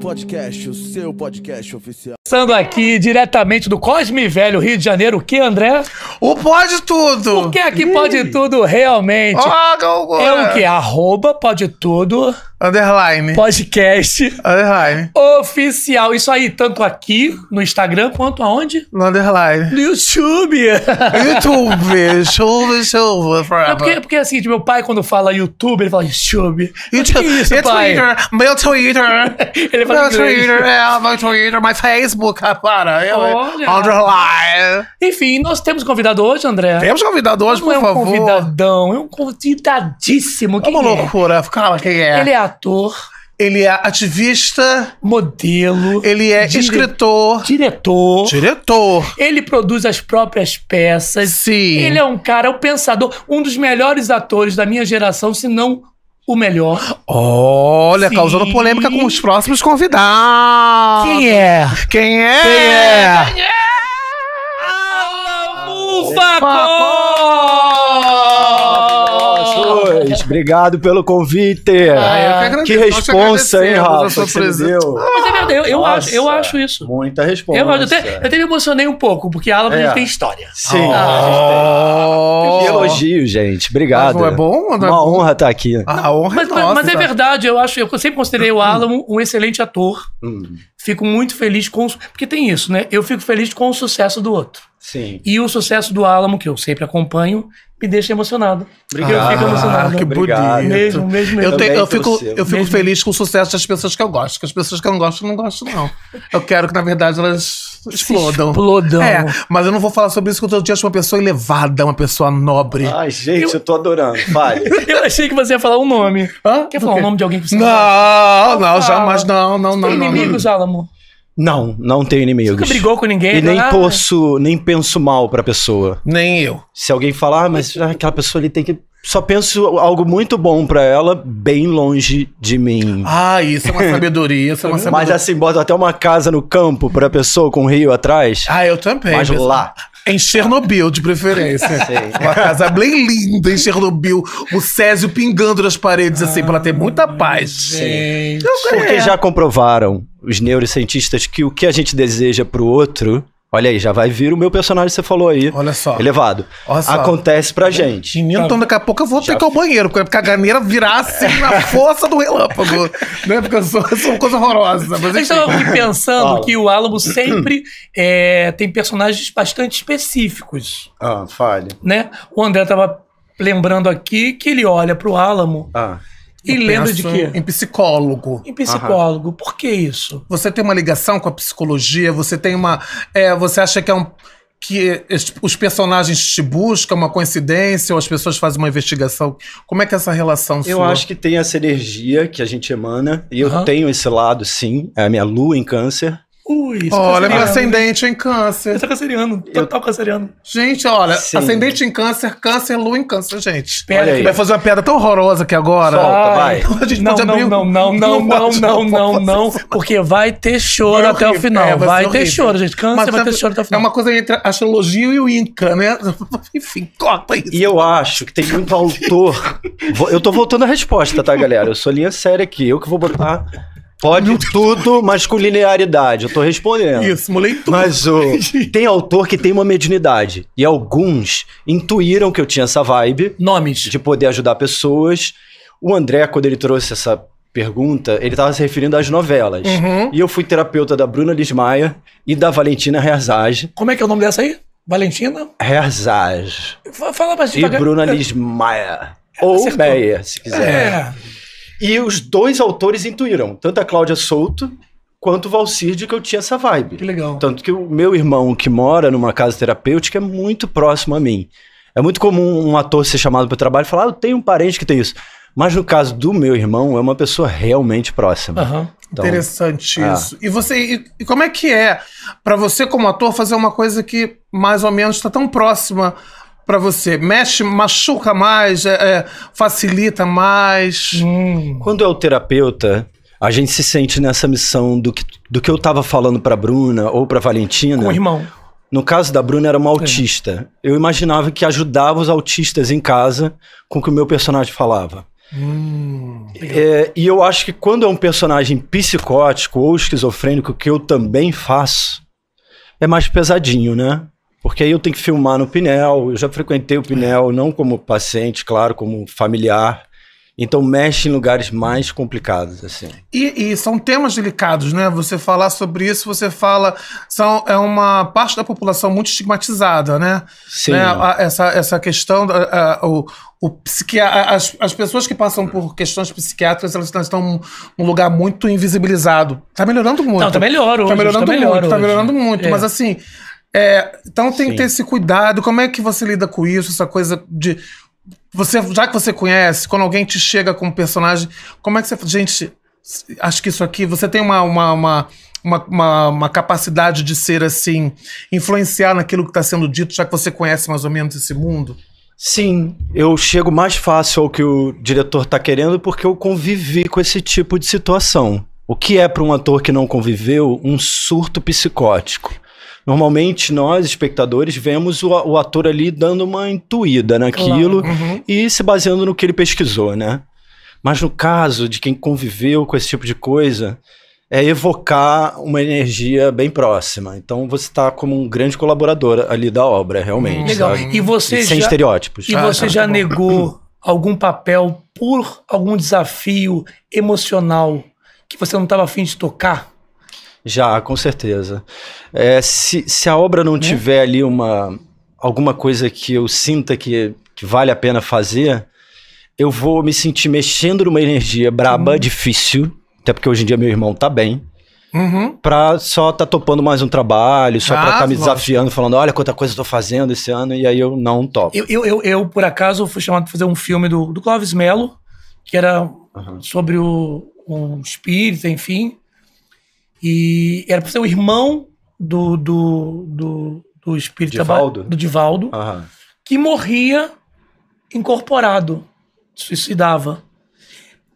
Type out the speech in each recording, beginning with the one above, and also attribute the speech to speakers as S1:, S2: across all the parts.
S1: Podcast, o seu podcast oficial.
S2: Passando aqui diretamente do Cosme Velho, Rio de Janeiro, o que, André? O Pode Tudo! O que aqui é que Pode Tudo realmente? é o que? Arroba Pode Tudo. Underline. Podcast. Underline. Oficial. Isso aí, tanto aqui no Instagram quanto aonde? No underline. No YouTube. YouTube. Chuva, chuva. É porque, porque assim, meu pai, quando fala YouTube, ele fala YouTube. YouTube. É isso, pai? Twitter. Meu Twitter. ele fala meu inglês. Twitter. É,
S1: meu Twitter. Meu Facebook. Para. Eu, Olha. Underline.
S2: Enfim, nós temos convidado hoje, André. Temos convidado hoje, por é um favor. convidadão. É um convidadíssimo. Que é uma é? loucura. Calma, quem é? Ele é ator. Ele é ativista, modelo, ele é dire... escritor, diretor, diretor. Ele produz as próprias peças. Sim. Ele é um cara, um pensador, um dos melhores atores da minha geração, se não o melhor. Olha, Sim. causando polêmica com os próximos convidados.
S1: Quem é? Quem
S2: é? Quem é? Quem é? vocês.
S3: Obrigado pelo convite. Ah, que responsa, hein, Rafa? Você deu. Ah,
S2: é eu, eu acho, eu acho
S3: isso. Muita resposta. Eu, até,
S2: eu até me emocionei um pouco, porque a é. tem história. Sim. Ah,
S3: tem. elogio, gente. Obrigado. Mas é bom? É Uma bom? honra estar tá aqui. Ah, a honra é mas, é nossa, Mas é
S2: verdade, eu acho. Eu sempre considerei o Alamo um excelente ator. Hum. Fico muito feliz com. Porque tem isso, né? Eu fico feliz com o sucesso do outro. Sim. E o sucesso do Alamo, que eu sempre acompanho, me deixa emocionado. Obrigado. eu fico emocionado. Ah, que bonito. Mesmo, mesmo, mesmo. Eu, te, eu fico, eu fico mesmo. feliz com o sucesso
S1: das pessoas que eu gosto, Porque as pessoas que eu não gosto, não gosto, não. Eu quero que, na verdade, elas explodam. explodam. É, mas eu não vou falar sobre isso, porque eu dia acho uma pessoa elevada, uma pessoa nobre. Ai, gente, eu, eu
S2: tô adorando. Fale. eu achei que você ia falar um nome. Hã? Quer falar o nome de alguém que você Não, não, não jamais, não,
S3: não, não. Tem inimigos, Alamo? Não, não tenho inimigos. Você nunca brigou com ninguém? E nem nada. posso, nem penso mal pra pessoa. Nem eu. Se alguém falar, ah, mas aquela pessoa ali tem que... Só penso algo muito bom pra ela, bem longe de mim. Ah, isso
S1: é uma sabedoria, isso é uma sabedoria. Mas assim,
S3: bota até uma casa no campo pra pessoa com um rio atrás. Ah, eu também. Mas lá.
S1: Em Chernobyl, de preferência. Sim. Uma casa bem linda em Chernobyl. O Césio pingando nas paredes, assim, pra ela ter muita ah, paz.
S2: Gente.
S3: Porque já comprovaram os neurocientistas que o que a gente deseja pro outro Olha aí, já vai vir o meu personagem que você falou aí. Olha só. Elevado. Olha só. Acontece pra tá gente. Menino, então
S1: tá- daqui a pouco eu vou já ir ao banheiro, porque a caganeira virar assim na força do relâmpago. né? Porque eu
S2: sou, eu sou uma coisa horrorosa. Mas eu estava aqui pensando fala. que o Álamo sempre é, tem personagens bastante específicos.
S3: Ah, fale.
S2: Né? O André tava lembrando aqui que ele olha pro Álamo. Ah. Eu e lendo de quê?
S1: Em psicólogo. Em psicólogo. Aham. Por que isso? Você tem uma ligação com a psicologia? Você tem uma. É, você acha que é um. Que os personagens te buscam, é uma coincidência, ou as pessoas fazem uma investigação. Como é que é essa relação eu sua? Eu acho
S3: que tem essa energia que a gente emana, e eu tenho esse lado, sim. É a minha lua em câncer.
S1: Ui, é olha, meu ascendente em câncer. É eu sou canceriano, total canceriano. Gente, olha, Sim. ascendente em câncer, câncer, lua em câncer, gente. Pera, vai fazer uma piada tão horrorosa aqui agora. Solta, vai. Então não, não, não, não, não, não,
S2: não, não, não, porque vai ter choro é até o final. É, vai, vai ter choro, gente. Câncer Mas vai ter choro até o final. É uma coisa entre a astrologia e o Inca, né? Enfim,
S3: corta isso. E eu acho que tem muito autor. eu tô voltando à resposta, tá, galera? Eu sou linha séria aqui, eu que vou botar Pode tudo, mas com linearidade. Eu tô respondendo. Isso, tudo. Mas o... tem autor que tem uma mediunidade. E alguns intuíram que eu tinha essa vibe. Nomes. De poder ajudar pessoas. O André, quando ele trouxe essa pergunta, ele estava se referindo às novelas. Uhum. E eu fui terapeuta da Bruna Lismaia e da Valentina Herzage. Como é que é o nome dessa aí? Valentina? Herzage.
S2: Fala mais devagar. E Bruna
S3: Lismaia. Ou Meia, se quiser. É. E os dois autores intuíram, tanto a Cláudia Souto quanto o Valcirde, que eu tinha essa vibe. Que legal. Tanto que o meu irmão, que mora numa casa terapêutica, é muito próximo a mim. É muito comum um ator ser chamado para o trabalho e falar, ah, eu tenho um parente que tem isso. Mas no caso do meu irmão, é uma pessoa realmente próxima. Uhum. Então, Interessante é. isso.
S1: E você, e, e como é que é para você como ator fazer uma coisa que mais ou menos está tão próxima para você? Mexe, machuca mais,
S3: é, é, facilita mais? Hum. Quando é o terapeuta, a gente se sente nessa missão do que, do que eu estava falando para Bruna ou para Valentina. Com irmão. No caso da Bruna, era uma autista. É. Eu imaginava que ajudava os autistas em casa com o que o meu personagem falava. Hum. É, e eu acho que quando é um personagem psicótico ou esquizofrênico, que eu também faço, é mais pesadinho, né? Porque aí eu tenho que filmar no Pinel. Eu já frequentei o Pinel, não como paciente, claro, como familiar. Então mexe em lugares mais complicados, assim.
S1: E, e, são temas delicados, né? Você falar sobre isso, você fala. São, é uma parte da população muito estigmatizada, né? Sim. Né? A, essa, essa questão. A, a, o, o as, as pessoas que passam por questões psiquiátricas, elas estão num lugar muito invisibilizado. Tá melhorando muito. Não, tá melhor tá hoje. Tá melhorando tá muito, tá hoje. tá melhorando muito. É. Mas assim. É, então tem Sim. que ter esse cuidado. Como é que você lida com isso? Essa coisa de. Você, já que você conhece, quando alguém te chega com um personagem, como é que você. Gente, acho que isso aqui. Você tem uma, uma, uma uma, uma, uma, capacidade de ser assim, influenciar naquilo que está sendo dito, já que você conhece mais ou menos esse mundo?
S3: Sim, eu chego mais fácil ao que o diretor está querendo porque eu convivi com esse tipo de situação. O que é para um ator que não conviveu um surto psicótico? Normalmente nós, espectadores, vemos o, o ator ali dando uma intuída naquilo claro. uhum. e se baseando no que ele pesquisou, né? Mas no caso de quem conviveu com esse tipo de coisa, é evocar uma energia bem próxima. Então você está como um grande colaborador ali da obra, realmente. Hum, legal. E você e sem já, estereótipos. E você ah, tá. já tá
S2: negou algum papel por algum desafio emocional que você não estava afim de tocar?
S3: Já, com certeza. É, se, se a obra não é. tiver ali uma alguma coisa que eu sinta que, que, vale a pena fazer, eu vou me sentir mexendo numa energia braba, uhum. difícil, até porque hoje em dia meu irmão tá bem. Uhum. Pra só tá topando mais um trabalho, só ah, pra tá me desafiando, falando, olha quanta coisa eu tô fazendo esse ano, e aí eu não topo. Eu,
S2: eu, eu, eu por acaso, fui chamado pra fazer um filme do, do Clóvis Melo, que era uhum. sobre o, um espírita, enfim. E era para ser o irmão do, do, do, do espírito Divaldo? do Divaldo, que morria incorporado, suicidava.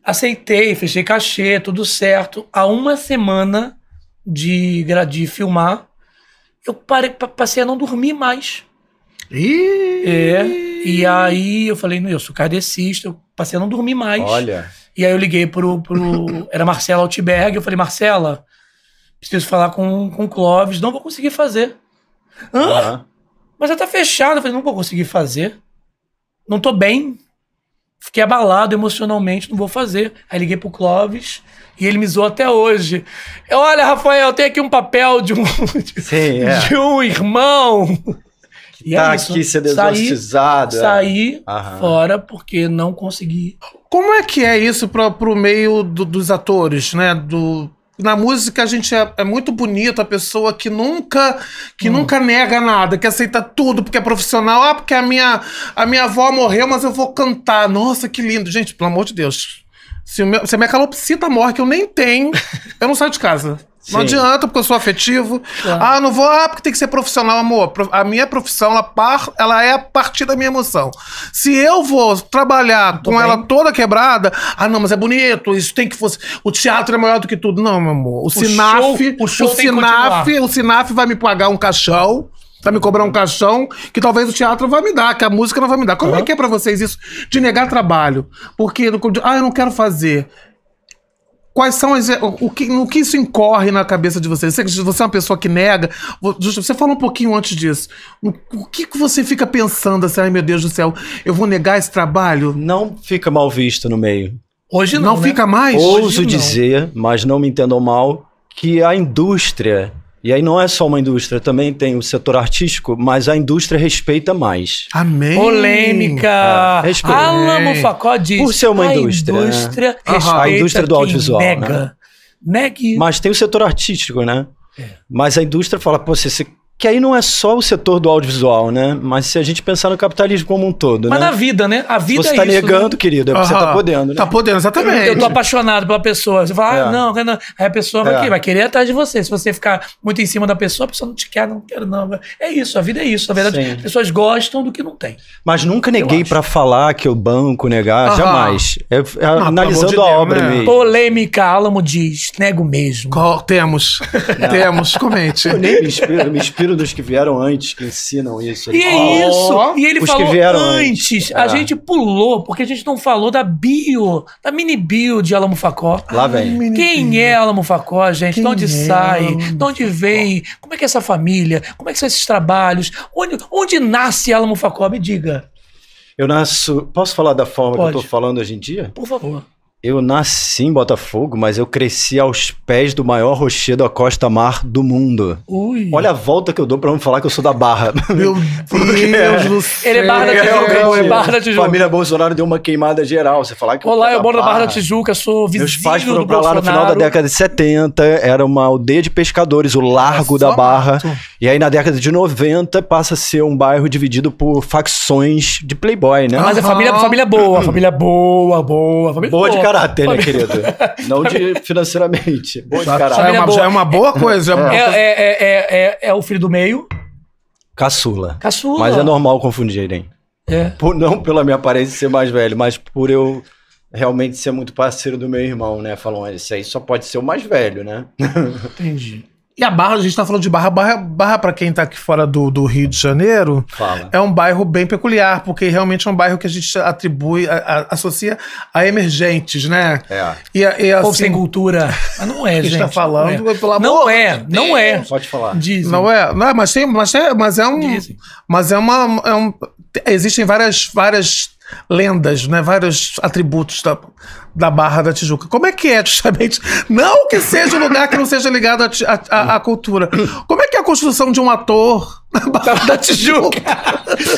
S2: Aceitei, fechei cachê, tudo certo. Há uma semana de, de filmar, eu parei, passei a não dormir mais. Ih! É. E aí eu falei, não, eu sou cardecista eu passei a não dormir mais. Olha. E aí eu liguei pro. pro era Marcela Altberg, eu falei, Marcela, preciso falar com, com o Clóvis, não vou conseguir fazer. Hã? Uhum. Mas já tá fechado. Eu falei, não vou conseguir fazer. Não tô bem. Fiquei abalado emocionalmente, não vou fazer. Aí liguei pro Clóvis e ele me zoou até hoje. Eu, Olha, Rafael, tem aqui um papel de um, de,
S3: Sim, é. de um
S2: irmão.
S3: Que e é tá é aqui ser desgastizado Saí, saí
S2: fora porque não consegui.
S1: Como é que é isso pra, pro meio do, dos atores, né? Do, na música a gente é, é, muito bonito a pessoa que nunca que hum. nunca nega nada que aceita tudo porque é profissional ah porque a minha a minha avó morreu mas eu vou cantar nossa que lindo gente pelo amor de Deus se, meu, se a minha calopsita morre que eu nem tenho eu não saio de casa não adianta, porque eu sou afetivo. É. Ah, não vou. Ah, porque tem que ser profissional, amor. A minha profissão, ela, par, ela é a partir da minha emoção. Se eu vou trabalhar Tô com bem. ela toda quebrada, ah, não, mas é bonito, isso tem que fosse. O teatro é maior do que tudo. Não, meu amor. O, Sinaf. o, show o, Sinaf o Sinaf vai me pagar um caixão. Vai me cobrar um caixão que talvez o teatro vá me dar, que a música não vai me dar. Como uhum. é que é pra vocês isso de negar trabalho? Porque, ah, eu não quero fazer. Quais são as. O que, o que isso incorre na cabeça de você? Você, você é uma pessoa que nega. Você falou um pouquinho antes disso. O, o que, que você fica pensando assim, ai meu Deus do céu, eu vou negar esse trabalho?
S3: Não fica mal visto no meio. Hoje não, não né? fica mais? Ouso dizer, mas não me entendam mal, que a indústria e aí não é só uma indústria, também tem o setor artístico, mas a indústria respeita mais. Amém. Polêmica. É, respeita. Alamo Facó diz. Por ser uma a indústria. Né? indústria né? respeita a indústria do audiovisual. Nega. Né? Negue. Mas tem o setor artístico, né? É. Mas a indústria fala, pô, se que aí não é só o setor do audiovisual, né? Mas se a gente pensar no capitalismo como um todo, Mas né? na vida,
S2: né? A vida você é tá isso. Você né? tá negando, né? querido, é porque você tá podendo, né? Tá podendo, exatamente. Eu tô apaixonado pela pessoa. Você fala, ah, é. não, não. Aí a pessoa vai, É. vai querer atrás de você. Se você ficar muito em cima da pessoa, a pessoa não te quer, não quero, não. É isso, a vida é isso. Na verdade, Sim. as pessoas gostam do que não tem.
S3: Mas nunca neguei para falar que o banco, negar, jamais. É, é ah, analisando de a Deus, obra né? mesmo.
S2: Polêmica, Álamo diz, nego mesmo. Temos. Temos, comente. Eu nem me inspiro, me me dos que
S3: vieram antes, que ensinam isso. E é isso! E ele Os falou que vieram antes. antes. É. A gente
S2: pulou, porque a gente não falou da bio, da mini bio de Alamo Facó. Lá vem. Ai, Quem é Alamo Facó, gente? de onde é sai? de onde vem? Como é que é essa família? Como é que são esses trabalhos? Onde, onde nasce Alamo Facó? Me diga.
S3: Eu nasço. Posso falar da forma Pode. que eu estou falando hoje em dia? Por favor. Eu nasci em Botafogo, mas eu cresci aos pés do maior rochedo a costa mar do mundo. Ui. Olha a volta que eu dou pra não falar que eu sou da Barra. Meu Deus do é, céu. Ele é Barra da é, Tijuca, é Barra da Tijuca. Família Bolsonaro deu uma queimada geral. Você falar que Olá, eu, moro na Barra da Tijuca, sou vizinho Meus pais foram pra lá no final da década de 70, era uma aldeia de pescadores, o Largo da Barra. Muito. E aí na década de 90 passa a ser um bairro dividido por facções de playboy, né? Mas é família, família boa, família boa, boa, família boa. boa caráter, né, querido? Não de financeiramente. Boa de caráter. Já é uma, já é uma boa coisa. É é. É, é,
S2: é, é, é, o filho do meio.
S3: Caçula. Caçula. Mas é normal confundirem. É. Por, não pela minha aparência ser mais velho, mas por eu realmente ser muito parceiro do meu irmão, né? Falam, esse aí só pode ser o mais velho, né?
S1: Entendi. E a Barra, a gente está falando de Barra. Barra, Barra para quem está aqui fora do, do, Rio de Janeiro, Fala. é um bairro bem peculiar, porque realmente é um bairro que a gente atribui, a, a, associa a emergentes, né? É. E, a, e Povo assim, sem cultura. Mas não é, gente. está falando, não é. pelo amor Não é, não é. Pode falar. Dizem. Não é, não é, mas, tem, mas, é, mas é um. Dizem. Mas é uma. É um, existem várias, várias lendas, né? vários atributos da, da Barra da Tijuca. Como é que é, justamente? Não que seja um lugar que não seja ligado à cultura. Como é que é a construção de um ator na
S3: Barra da Tijuca?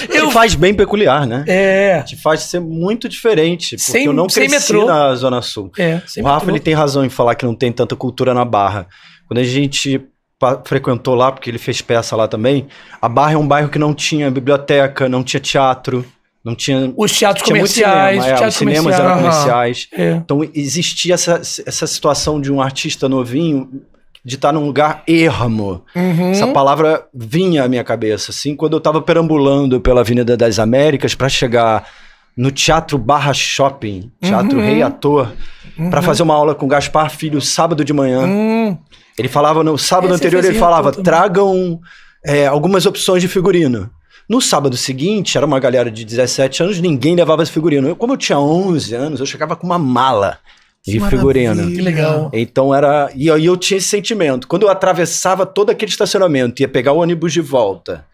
S3: Eu... Te faz bem peculiar, né? É. Te faz ser muito diferente, porque sem, eu não cresci metrô. na Zona Sul. É, o Rafa ele tem razão em falar que não tem tanta cultura na Barra. Quando a gente frequentou lá, porque ele fez peça lá também, a Barra é um bairro que não tinha biblioteca, não tinha teatro não tinha. Os teatros tinha comerciais. Cinema, é, os, teatros é, os cinemas eram comerciais. É. Então existia essa, essa situação de um artista novinho de estar num lugar ermo. Uhum. Essa palavra vinha à minha cabeça, assim, quando eu estava perambulando pela Avenida das Américas para chegar no Teatro Barra Shopping, Teatro uhum. Rei Ator, uhum. para fazer uma aula com Gaspar Filho sábado de manhã. Hum. Ele falava no sábado Esse anterior, ele falava: tragam é, algumas opções de figurino. No sábado seguinte, era uma galera de 17 anos, ninguém levava esse figurino. Eu, como eu tinha 11 anos, eu chegava com uma mala de figurino. Que legal. Então era. E aí eu tinha esse sentimento. Quando eu atravessava todo aquele estacionamento, ia pegar o ônibus de volta,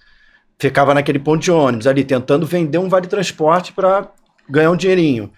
S3: ficava naquele ponto de ônibus ali, tentando vender um vale-transporte para ganhar um dinheirinho.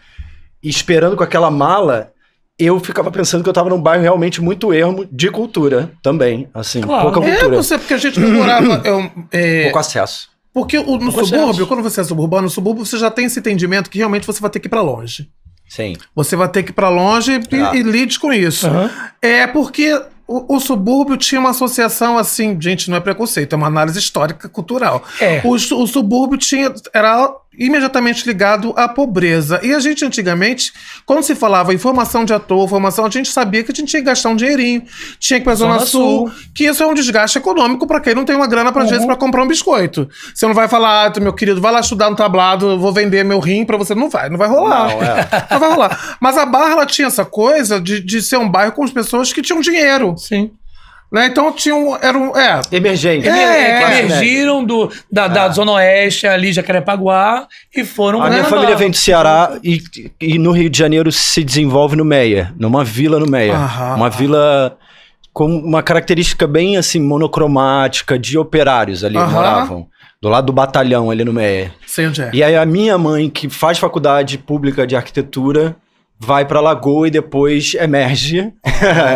S3: E esperando com aquela mala, eu ficava pensando que eu estava num bairro realmente muito ermo de cultura também, assim, claro. pouca é, cultura. É, você, porque a gente não morava... Eu, é... Pouco acesso.
S1: Porque o, no subúrbio, acha? quando você é suburbano, no subúrbio você já tem esse entendimento que realmente você vai ter que ir para longe. Sim. Você vai ter que ir para longe e, ah. e, lide com isso. Uhum. É porque o, o, subúrbio tinha uma associação assim, gente, não é preconceito, é uma análise histórica cultural. É. O, o subúrbio tinha era imediatamente ligado à pobreza. E a gente antigamente, quando se falava informação de ator, formação, a gente sabia que a gente tinha que gastar um dinheirinho, tinha que ir pra Zona, Zona Sul, Sul, que isso é um desgaste econômico para quem não tem uma grana para uhum. vezes para comprar um biscoito. Você não vai falar, ah, meu querido, vai lá estudar no tablado, vou vender meu rim para você. Não vai, não vai rolar. Não, é. não vai rolar. Mas a Barra ela tinha essa coisa de, de ser um bairro com as pessoas
S2: que tinham dinheiro. Sim. Né? Então tinha um. Era um é, Emergente. É, é, emergiram do, da, ah. da Zona Oeste, ali, Jacarepaguá, e foram. A minha família vem do
S3: Ceará e, e no Rio de Janeiro se desenvolve no Meia, numa vila no Meia. Aham. Uma vila com uma característica bem assim monocromática de operários ali Aham. moravam do lado do batalhão ali no Meia. Sei onde é. E aí a minha mãe que faz faculdade pública de arquitetura vai pra Lagoa e depois emerge.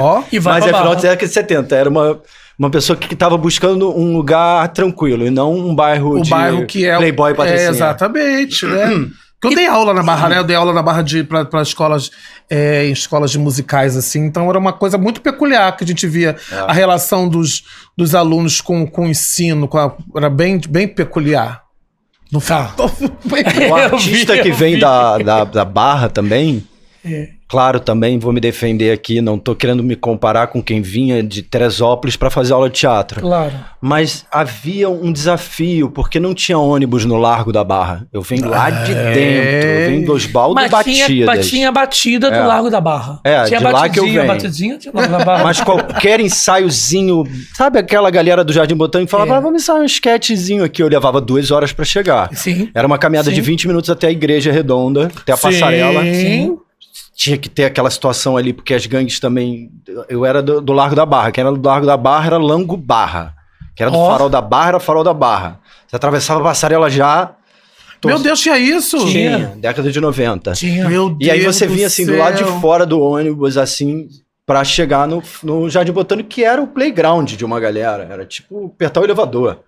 S3: Ó, e vai Mas é final de 70. Era uma, uma pessoa que estava buscando um lugar tranquilo e não um bairro o de bairro que é playboy é, patricinha. É, exatamente, né?
S1: Porque eu dei aula na Barra, uhum. né? Eu dei aula na Barra de, pra, pra escolas, é, em escolas de musicais, assim. Então era uma coisa muito peculiar que a gente via é. a relação dos, dos alunos com, com o ensino. Com a, era bem, bem peculiar. Não tá.
S3: Ah. O artista vi, que vem da, da, da, Barra também, é. Claro, também vou me defender aqui, não estou querendo me comparar com quem vinha de Teresópolis para fazer aula de teatro. Claro. Mas havia um desafio, porque não tinha ônibus no Largo da Barra. Eu vim lá ah, de é. dentro, eu vim dos baldos Mas batidas. Tinha, tinha
S2: batida do é. Largo da Barra. É, tinha de lá que eu venho. batidinha de Largo da Barra. Mas qualquer
S3: ensaiozinho, sabe aquela galera do Jardim Botânico falava, é. ah, vamos ensaiar um esquetezinho aqui. Eu levava duas horas para chegar. Sim. Era uma caminhada Sim. de 20 minutos até a Igreja Redonda, até a Sim. passarela. Sim tinha que ter aquela situação ali, porque as gangues também. Eu era do, do Largo da Barra. que era do Largo da Barra era Lango Barra. que era do oh. Farol da Barra era Farol da Barra. Você atravessava a passarela já. Tô... Meu Deus, tinha isso? Tinha, tinha, década de 90. Tinha. Meu Deus. E aí você vinha assim, céu. do lado de fora do ônibus, assim, para chegar no, no Jardim Botânico, que era o playground de uma galera. Era tipo apertar o elevador.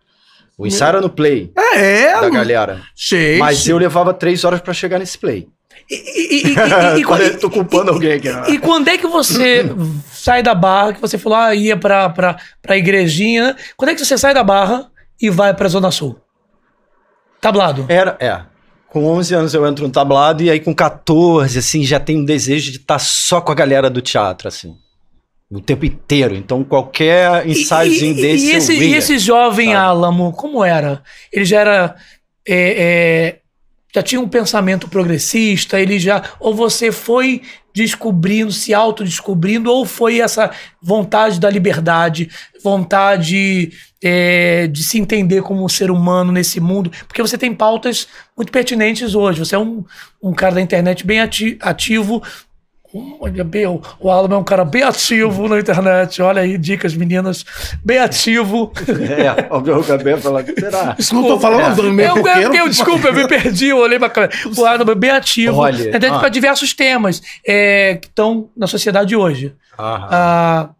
S3: O ensaio era no play. É, é? Da galera. Gente. Mas eu levava três horas para chegar nesse play.
S2: E, e, e, e
S3: tô culpando alguém aqui. Né? E,
S2: quando é que você sai da barra, que você falou, ah, ia pra, pra, pra igrejinha. Né? Quando é que você sai da barra e vai pra Zona Sul?
S3: Tablado. Era, é. Com 11 anos eu entro no tablado e aí com 14, assim, já tenho um desejo de estar tá só com a galera do teatro, assim. O tempo inteiro. Então qualquer ensaiozinho e, desse. E esse, eu e esse
S2: jovem sabe? Álamo, como era? Ele já era. É, é, já tinha um pensamento progressista, ele já. Ou você foi descobrindo, se autodescobrindo, ou foi essa vontade da liberdade, vontade é, de se entender como um ser humano nesse mundo? Porque você tem pautas muito pertinentes hoje. Você é um, um cara da internet bem ati ativo Olha, bem, o Alan é um cara bem ativo na internet. Olha aí, dicas, meninas. Bem ativo. É, o Gabriel falando,
S3: será? Isso não estou falando, é. meio eu, pequeno. Eu, eu, desculpa, eu me
S2: perdi, eu olhei pra câmera. O Alan é bem ativo. Olha, dentro ah. para diversos temas é, que estão na sociedade hoje. Ah,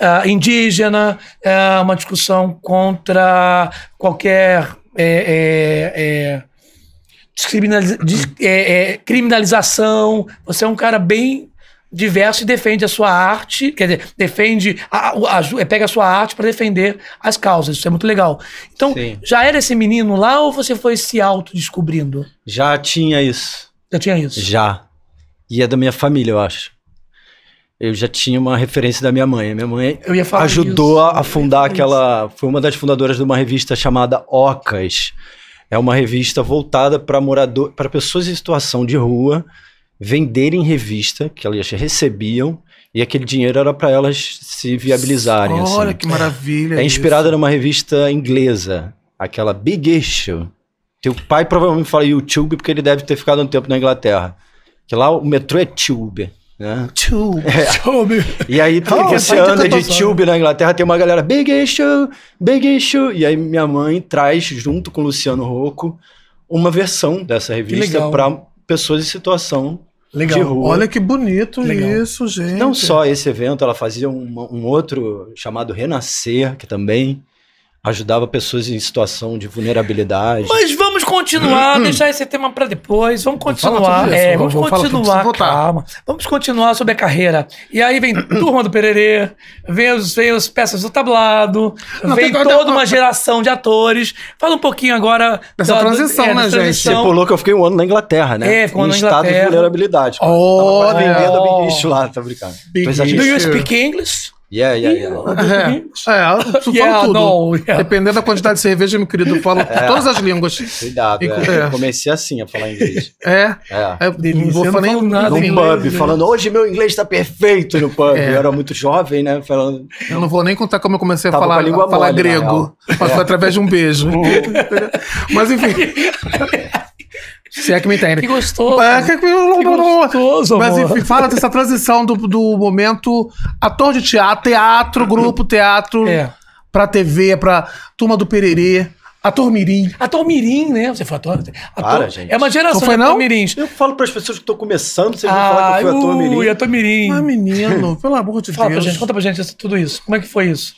S2: ah, indígena, é, uma discussão contra qualquer... É, é, é descriminaliza é, é, criminalização. Você é um cara bem diverso e defende a sua arte, quer dizer, defende, a, a, a, é, pega a sua arte para defender as causas. Isso é muito legal. Então, Sim. já era esse menino lá ou você foi se autodescobrindo?
S3: Já tinha isso. Já tinha isso? Já. E é da minha família, eu acho. Eu já tinha uma referência da minha mãe. Minha mãe ajudou isso. a fundar aquela. Foi uma das fundadoras de uma revista chamada Ocas é uma revista voltada para morador, para pessoas em situação de rua venderem revista que elas recebiam e aquele dinheiro era para elas se viabilizarem. Olha assim. que maravilha! É inspirada numa revista inglesa, aquela Big Issue. Teu pai provavelmente fala YouTube porque ele deve ter ficado um tempo na Inglaterra. Que lá o metrô é Tube. Tube. É. E aí, porque você anda de tá tube na Inglaterra, tem uma galera, big issue, big issue. E aí minha mãe traz, junto com o Luciano Rocco, uma versão dessa revista para pessoas em situação Legal. de rua. Olha que
S1: bonito Legal. isso, gente. Não só
S3: esse evento, ela fazia um, um outro chamado Renascer, que também ajudava pessoas em situação de vulnerabilidade. Mas
S2: vamos continuar, hum. deixar esse tema para depois. Vamos continuar. Isso, é, vamos, vamos continuar. Calma. Vamos continuar sobre a carreira. E aí vem turma do Pererê, vem os, vem os peças do tablado, Não, vem toda uma geração de atores. Fala um pouquinho agora dessa da, transição, é, né, transição. gente? Você pulou
S3: que eu fiquei um ano na Inglaterra, né? É, ficou um ano na Inglaterra. estado de vulnerabilidade. Oh, Tava quase vendendo oh. Big lá, tá brincando. Do you speak English? Yeah, yeah, yeah. É,
S1: tu é, yeah, fala tudo. No, yeah. Dependendo da quantidade de cerveja, meu
S3: querido, eu falo é. todas as línguas. Cuidado, é. é. Eu comecei assim a falar inglês. É. é. é. não vou falar nem nada. No inglês, pub, né? falando, hoje meu inglês tá perfeito no pub. É. Eu era muito jovem,
S1: né? Falando. Eu não vou nem contar como eu comecei Tava a falar, a falar mole, grego. Mas foi é. através de um beijo. Mas enfim. Se é que me entende. Que gostoso. É, que, que, gostoso, Mas amor. enfim, fala dessa transição do, do momento ator de teatro, teatro, grupo, teatro, é. pra TV, pra turma do Pererê.
S2: Ator Mirim. Ator Mirim, né? Você foi ator. ator
S3: Para, gente. É uma geração não foi, não? de ator Mirins. Eu falo para as pessoas que estão começando, vocês ah, vão falar que eu fui ator ah, Mirim. Ui, ator Mirim. Ah, menino, pelo amor de Fala Deus. Pra gente, conta pra gente isso, tudo isso. Como é que foi isso?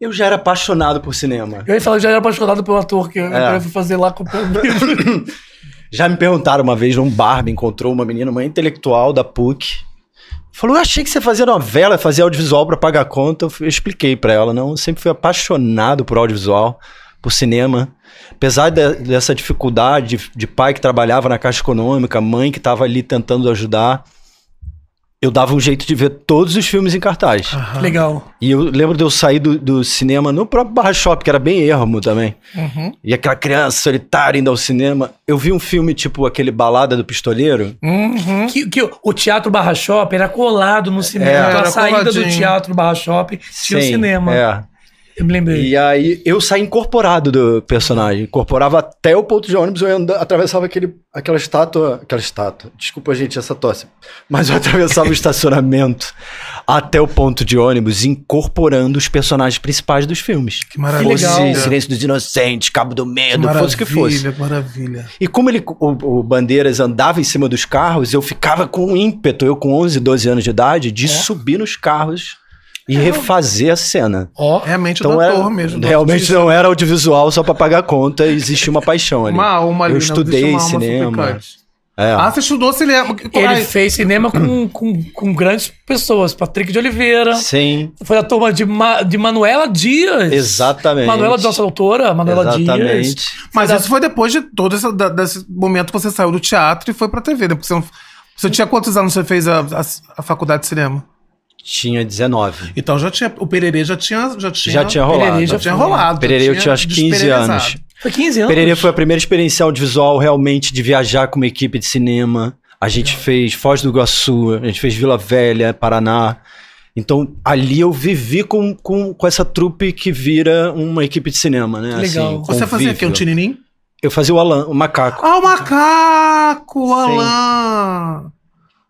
S3: Eu já era apaixonado por cinema. Eu ia falar, eu já era apaixonado pelo
S2: ator que é. eu fui fazer lá com o Pedro.
S3: Já me perguntaram uma vez num bar, me encontrou uma menina, uma intelectual da PUC. Falou, eu achei que você fazia novela, fazia audiovisual para pagar conta. Eu, eu expliquei para ela, não, eu sempre fui apaixonado por audiovisual, por cinema. Apesar de, dessa dificuldade de, de pai que trabalhava na Caixa Econômica, mãe que estava ali tentando ajudar, eu dava um jeito de ver todos os filmes em cartaz. Uhum. Legal. E eu lembro de eu sair do, do, cinema no próprio Barra Shop, que era bem ermo também. Uhum. E aquela criança solitária indo ao cinema. Eu vi um filme tipo aquele Balada do Pistoleiro.
S2: Uhum. Que, que, o Teatro Barra Shop era colado no é, cinema. É, então, a saída coladinho. do Teatro Barra
S3: Shop tinha Sim, o cinema. É. Eu me lembrei. E aí eu saí incorporado do personagem. Incorporava até o ponto de ônibus, eu andava, atravessava aquele, aquela estátua. Aquela estátua. Desculpa, gente, essa tosse. Mas eu atravessava o estacionamento até o ponto de ônibus, incorporando os personagens principais dos filmes. Que maravilha. Fosse Silêncio dos Inocentes, Cabo do Medo, que fosse o que fosse. Maravilha,
S1: maravilha.
S3: E como ele, o, o, Bandeiras andava em cima dos carros, eu ficava com um ímpeto, eu com 11, 12 anos de idade, de é? subir nos carros e é, refazer a cena.
S1: Ó, realmente então, o era, mesmo. Realmente
S3: não era audiovisual só para pagar conta, existia uma paixão ali. Uma alma ali, Eu né? estudei cinema. é. Ah,
S2: você estudou cinema. Ele Ai. fez cinema com, com, com, grandes pessoas. Patrick de Oliveira. Sim. Foi a turma de, Ma, de Manuela Dias. Exatamente. Manuela, nossa autora, Manuela Exatamente.
S1: Dias. Mas foi isso da... foi depois de todo esse, da, desse momento que você saiu do teatro e foi pra TV, né? você, não, você tinha quantos anos você fez a, a, a faculdade de cinema?
S3: tinha 19.
S1: Então já tinha. O Pererê já tinha. Já tinha, já tinha rolado. Pererê já, já tinha rolado. Pererê eu tinha acho 15 anos.
S2: Foi 15 anos. Pererê
S3: foi a primeira experiência audiovisual realmente de viajar com uma equipe de cinema. A gente fez Foz do Iguaçu, a gente fez Vila Velha, Paraná. Então, ali eu vivi com, com, com essa trupe que vira uma equipe de cinema, né? Assim, Legal. Assim, Você fazia aqui um tininim? Eu fazia o Alan, o macaco.
S1: Ah, o macaco, o Sim. Alan!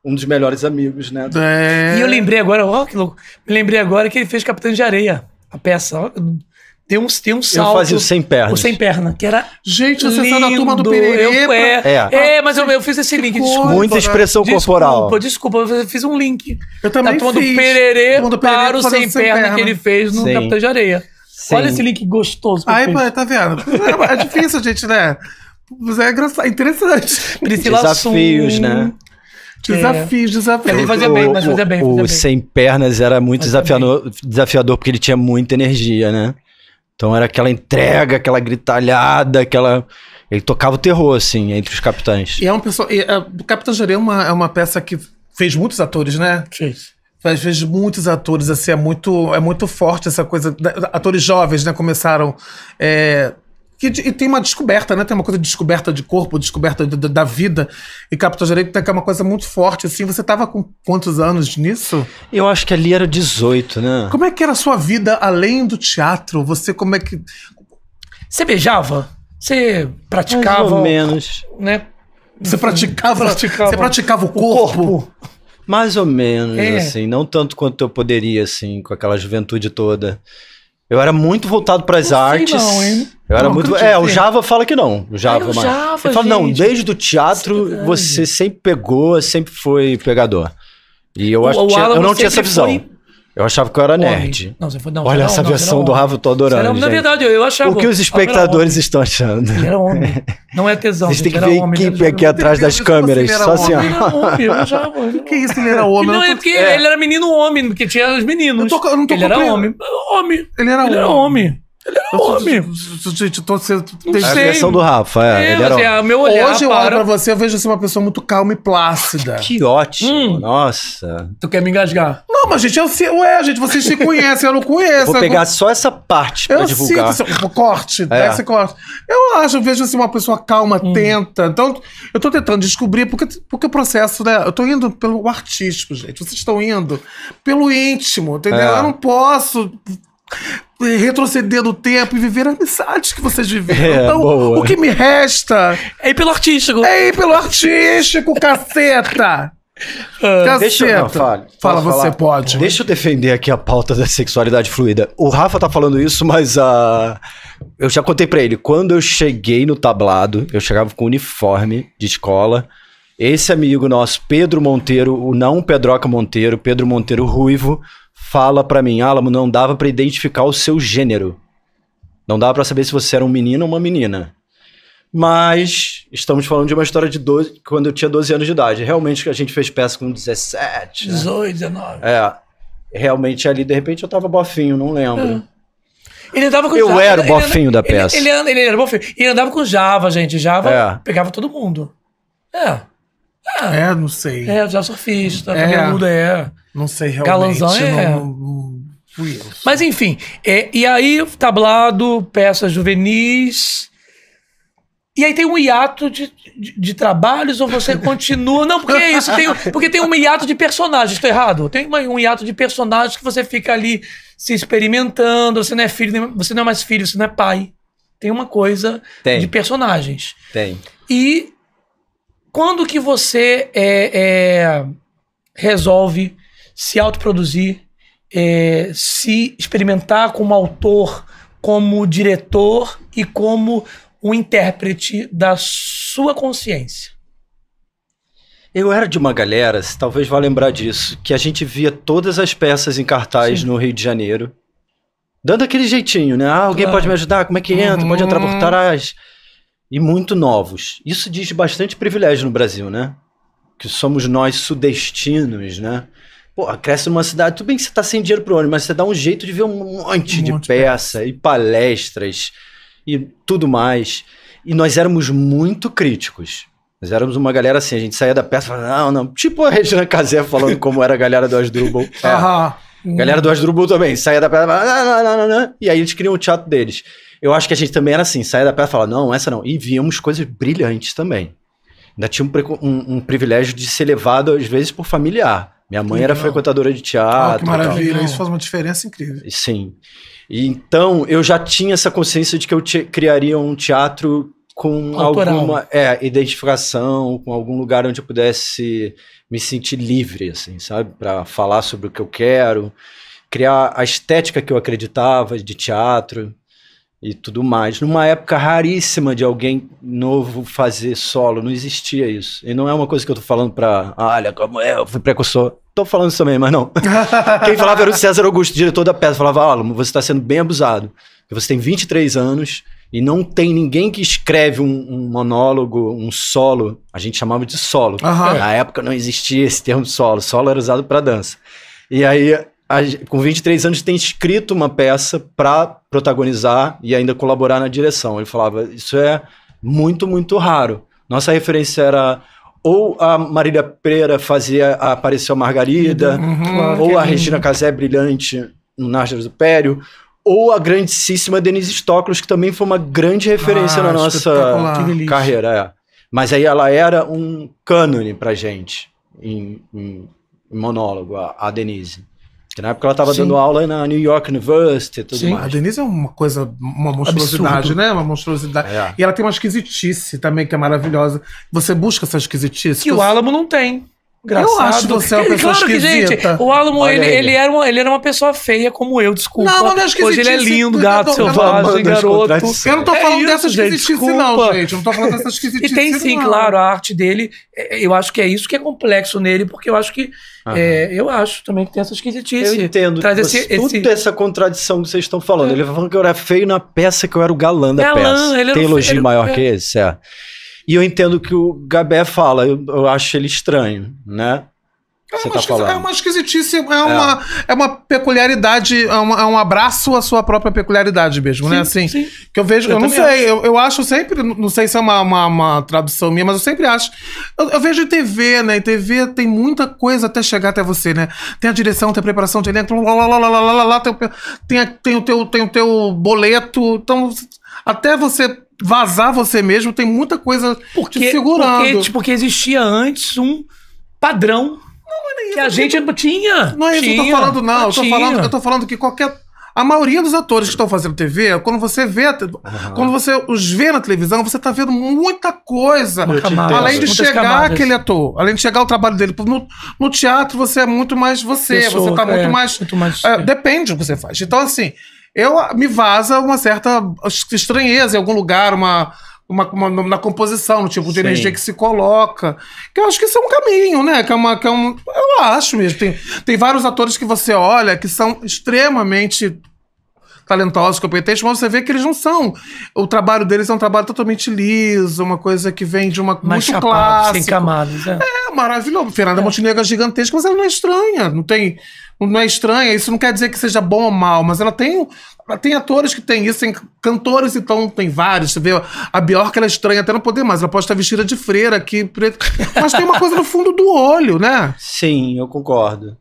S3: um dos melhores amigos, né? É... E eu lembrei
S2: agora, ó, que louco. Me lembrei agora que ele fez Capitão de Areia, a peça. Tem um, tem um salto. Eu fazia o sem perna. O sem perna, que era. Gente, você lindo. na turma do Pererê. é, é, é. mas eu, eu fiz esse link. Desculpa, Muita expressão desculpa, corporal. Desculpa, desculpa, eu fiz um link. Eu também da turma fiz. Do pererê, turma do para o sem, perna, que ele fez no Sim. Capitão de Areia. Sim. Olha esse link gostoso. Aí, pô, tá vendo?
S1: É, é difícil, gente, né? Mas é engraçado, interessante. Desafios, né?
S3: Desafios,
S1: é. desafios. Ele fazia bem, mas fazia
S3: bem. Fazia o bem. Sem Pernas era muito desafiador, desafiador porque ele tinha muita energia, né? Então era aquela entrega, aquela gritalhada, aquela. Ele tocava o terror, assim, entre os capitães.
S1: E é uma pessoa. E, é, Capitão Jaré é uma, é uma peça que fez muitos atores, né? Fez. Faz fez muitos atores, assim, é muito, é muito forte essa coisa. Atores jovens, né? Começaram. É, que, e tem uma descoberta, né? Tem uma coisa de descoberta de corpo, descoberta de, de, da vida. E Capitão Direito tem é uma coisa muito forte, assim. Você tava com quantos anos nisso? Eu acho que ali era
S3: 18, né?
S1: Como é que era a sua vida além do teatro? Você como é que. Você beijava?
S2: Você praticava. Mais ou menos. Né? Você praticava, praticava você praticava o corpo? O corpo.
S3: Mais ou menos, é. assim. Não tanto quanto eu poderia, assim, com aquela juventude toda. Eu era muito voltado para as artes. Não, hein? Eu era muito. É, o Java fala que não. O Java, fala. o Java Ele fala, não, desde o teatro você sempre pegou, sempre foi pegador. E eu, acho, que eu não tinha essa visão. Foi... Eu achava que eu era nerd.
S2: Não, você foi, não, Olha essa não, versão do
S3: Rafa, eu tô adorando. na verdade,
S2: eu, eu achava. O que os espectadores
S3: estão achando? Ele era homem. Não é tesão. Vocês têm que ver a equipe aqui atrás das câmeras. Só assim, ó. Ele era homem,
S2: eu Que isso, ele era homem? Não, é porque é. ele era menino homem, porque tinha os meninos. Eu, não tô ele era homem. Homem. Ele era homem. Ele é eu, homem. Gente, tô sendo.
S3: É a versão do Rafa, é. Ele era... É, meu olhar Hoje eu olho pra você,
S1: eu vejo você uma pessoa muito calma e
S3: plácida. Que ótimo, hum. nossa. Tu quer me engasgar?
S1: Não, mas gente, eu sei. Ué, gente, vocês se conhecem, eu não conheço. Vou é pegar
S3: só essa parte pra eu divulgar. Sinto,
S1: corte, corte, é. dessa corte. Eu acho, eu vejo assim uma pessoa calma, hum. atenta. Então, eu tô tentando descobrir, porque, porque o processo, né? Eu tô indo pelo artístico, gente. Vocês estão indo pelo íntimo, entendeu? É. Eu não posso retroceder no tempo e viver amizades que vocês viveram. É, então, boa. o que me resta. É ir pelo artístico. É ir pelo artístico, caceta! Ah, caceta. Deixa eu, não, fale. Fala, você falar?
S3: pode. Deixa eu defender aqui a pauta da sexualidade fluida. O Rafa tá falando isso, mas a. Uh, eu já contei para ele. Quando eu cheguei no tablado, eu chegava com uniforme de escola. Esse amigo nosso, Pedro Monteiro, o não Pedroca Monteiro, Pedro Monteiro Ruivo, fala para mim, Alamo, não dava para identificar o seu gênero. Não dava para saber se você era um menino ou uma menina. Mas estamos falando de uma história de 12, quando eu tinha 12 anos de idade. Realmente a gente fez peça com 17. Né?
S2: 18, 19.
S3: É. Realmente ali, de repente, eu tava bofinho, não lembro.
S2: É. Ele andava com Eu Java, era o bofinho andava, da peça. Ele, ele, ele, era bofinho. E andava com Java, gente. Java é. pegava todo mundo. É. é. É, não sei. É, Java surfista, é. mundo é. Não sei realmente. Galanzão é. Não, Mas enfim, é, e aí, tablado, peças juvenis. E aí tem um hiato de, de, de, trabalhos ou você continua. Não, porque é isso, tem, porque tem um hiato de personagens, estou errado. Tem um hiato de personagens que você fica ali se experimentando, você não é filho, você não é mais filho, você não é pai. Tem uma coisa tem. de personagens. Tem. E quando que você é, é, resolve se autoproduzir, é, se experimentar como autor, como diretor e como um intérprete da sua consciência.
S3: Eu era de uma galera, talvez vá lembrar disso, que a gente via todas as peças em cartaz Sim. no Rio de Janeiro, dando aquele jeitinho, né? Ah, alguém claro. pode me ajudar? Como é que entra? Uhum. Pode entrar por uhum. trás. E muito novos. Isso diz bastante privilégio no Brasil, né? Que somos nós sudestinos, né? Pô, cresce numa cidade, tudo bem que você tá sem dinheiro pro ônibus, mas você dá um jeito de ver um monte, um de, peça, de peça e palestras e tudo mais. E nós éramos muito críticos. Nós éramos uma galera assim, a gente saía da peça e falava, não, não. Tipo a Regina Casé falando como era a galera do Asdrubal. É. Galera do Asdrubal também, saía da peça e falava, não, não, não, não, E aí eles criam o teatro deles. Eu acho que a gente também era assim, saía da peça e falava, não, essa não. E víamos coisas brilhantes também. Ainda tinha um, um, um privilégio de ser levado, às vezes, por familiar. Minha mãe era frequentadora de teatro. Ah, que maravilha, tal. isso faz uma diferença incrível. Sim. E, então, eu já tinha essa consciência de que eu te, criaria um teatro com Autoral. alguma é, identificação, com algum lugar onde eu pudesse me sentir livre, assim, sabe? Para falar sobre o que eu quero, criar a estética que eu acreditava de teatro e tudo mais. Numa época raríssima de alguém novo fazer solo, não existia isso. E não é uma coisa que eu tô falando pra, ah, olha, como é, eu fui precursor. Tô falando isso também, mas não. Quem falava era o César Augusto, diretor da peça. Falava, Alamo, você tá sendo bem abusado. Você tem 23 anos e não tem ninguém que escreve um, um monólogo, um solo. A gente chamava de solo. Uhum. Na época não existia esse termo solo. Solo era usado para dança. E aí com 23 anos tem escrito uma peça para protagonizar e ainda colaborar na direção. Ele falava, isso é muito, muito raro. Nossa referência era ou a Marília Pereira fazia a Apareceu Margarida, uhum, uhum. ou é a Regina Casé brilhante no Nájares do Pério, ou a grandíssima Denise Stoklos, que também foi uma grande referência ah, na nossa carreira. É. Mas aí ela era um cânone pra gente em, em, em monólogo, a, a Denise. Que na época ela estava dando aula na New York University e tudo Sim. mais. A
S1: Denise é uma coisa, uma monstruosidade, Absurdo.
S3: né? Uma monstruosidade.
S1: É. E ela tem uma esquisitice também, que é maravilhosa. Você busca essa esquisitice? Que o Álamo
S3: não tem.
S2: Engraçado. Eu acho que você é uma pessoa claro esquisita. que, gente, o Alamo, ele, ele. era uma, ele era uma pessoa feia como eu, desculpa. Não, não é esquisitice. Hoje ele é lindo, gato, tá selvagem, garoto. Eu não tô é falando é dessa esquisitice, não, gente. Eu não tô falando dessa esquisitice, E tem sim, não. claro, a arte dele, é, eu acho que é isso que é complexo nele, porque eu acho que é, eu acho também que tem essa esquisitice. Eu entendo. Traz esse, esse...
S3: Toda essa contradição que vocês estão falando. É. Ele tá falando que eu era feio na peça, que eu era o galã da galã, peça. Ele tem elogio maior é. que esse? É. E eu entendo que o Gabé fala, eu, eu acho ele estranho, né? É uma, tá é uma
S1: esquisitice, é uma, é. é. uma peculiaridade, é, uma, é, um abraço à sua própria peculiaridade mesmo, né? sim, né? Assim, sim. que eu vejo, eu, eu não sei, Eu, eu acho sempre, não sei se é uma, uma, uma tradução minha, mas eu sempre acho. Eu, eu, vejo em TV, né? Em TV tem muita coisa até chegar até você, né? Tem a direção, tem a preparação de elenco, lá, lá, lá, lá, lá, lá, lá tem, tem, tem, o teu, tem o teu boleto, então até você vazar você mesmo, tem muita coisa porque, te segurando. Porque, tipo, porque existia antes um padrão que a gente tinha. Não é tinha, eu tô falando, não. Eu tô falando, eu tô falando que qualquer a maioria dos atores que estão fazendo TV, quando você vê, uhum. quando você os vê na televisão, você está vendo muita coisa. Camada, além de chegar camadas. aquele ator, além de chegar o trabalho dele. No, no teatro, você é muito mais você. Pessoa, você está é, muito mais. Muito mais é, depende do que você faz. Então, assim, eu me vaza uma certa estranheza em algum lugar, uma uma, uma, na composição, no tipo de Sim. energia que se coloca. Que eu acho que isso é um caminho, né? Que é, uma, que é um. Eu acho mesmo. Tem, tem vários atores que você olha que são extremamente talentosos, competentes, mas você vê que eles não são. O trabalho deles é um trabalho totalmente liso, uma coisa que vem de uma. Mais muito chapado, clássico. sem camadas. É. é é maravilhoso. Fernanda é. Montenegro é gigantesca, mas ela não é estranha. Não tem. Não é estranha. Isso não quer dizer que seja bom ou mal, mas ela tem. Ela tem atores que tem isso, tem cantores, então, tem vários. Você vê, a Bjork ela é estranha até não poder mais. Ela pode estar vestida de freira aqui, preto. Mas tem uma coisa no fundo
S3: do olho, né? Sim, eu concordo.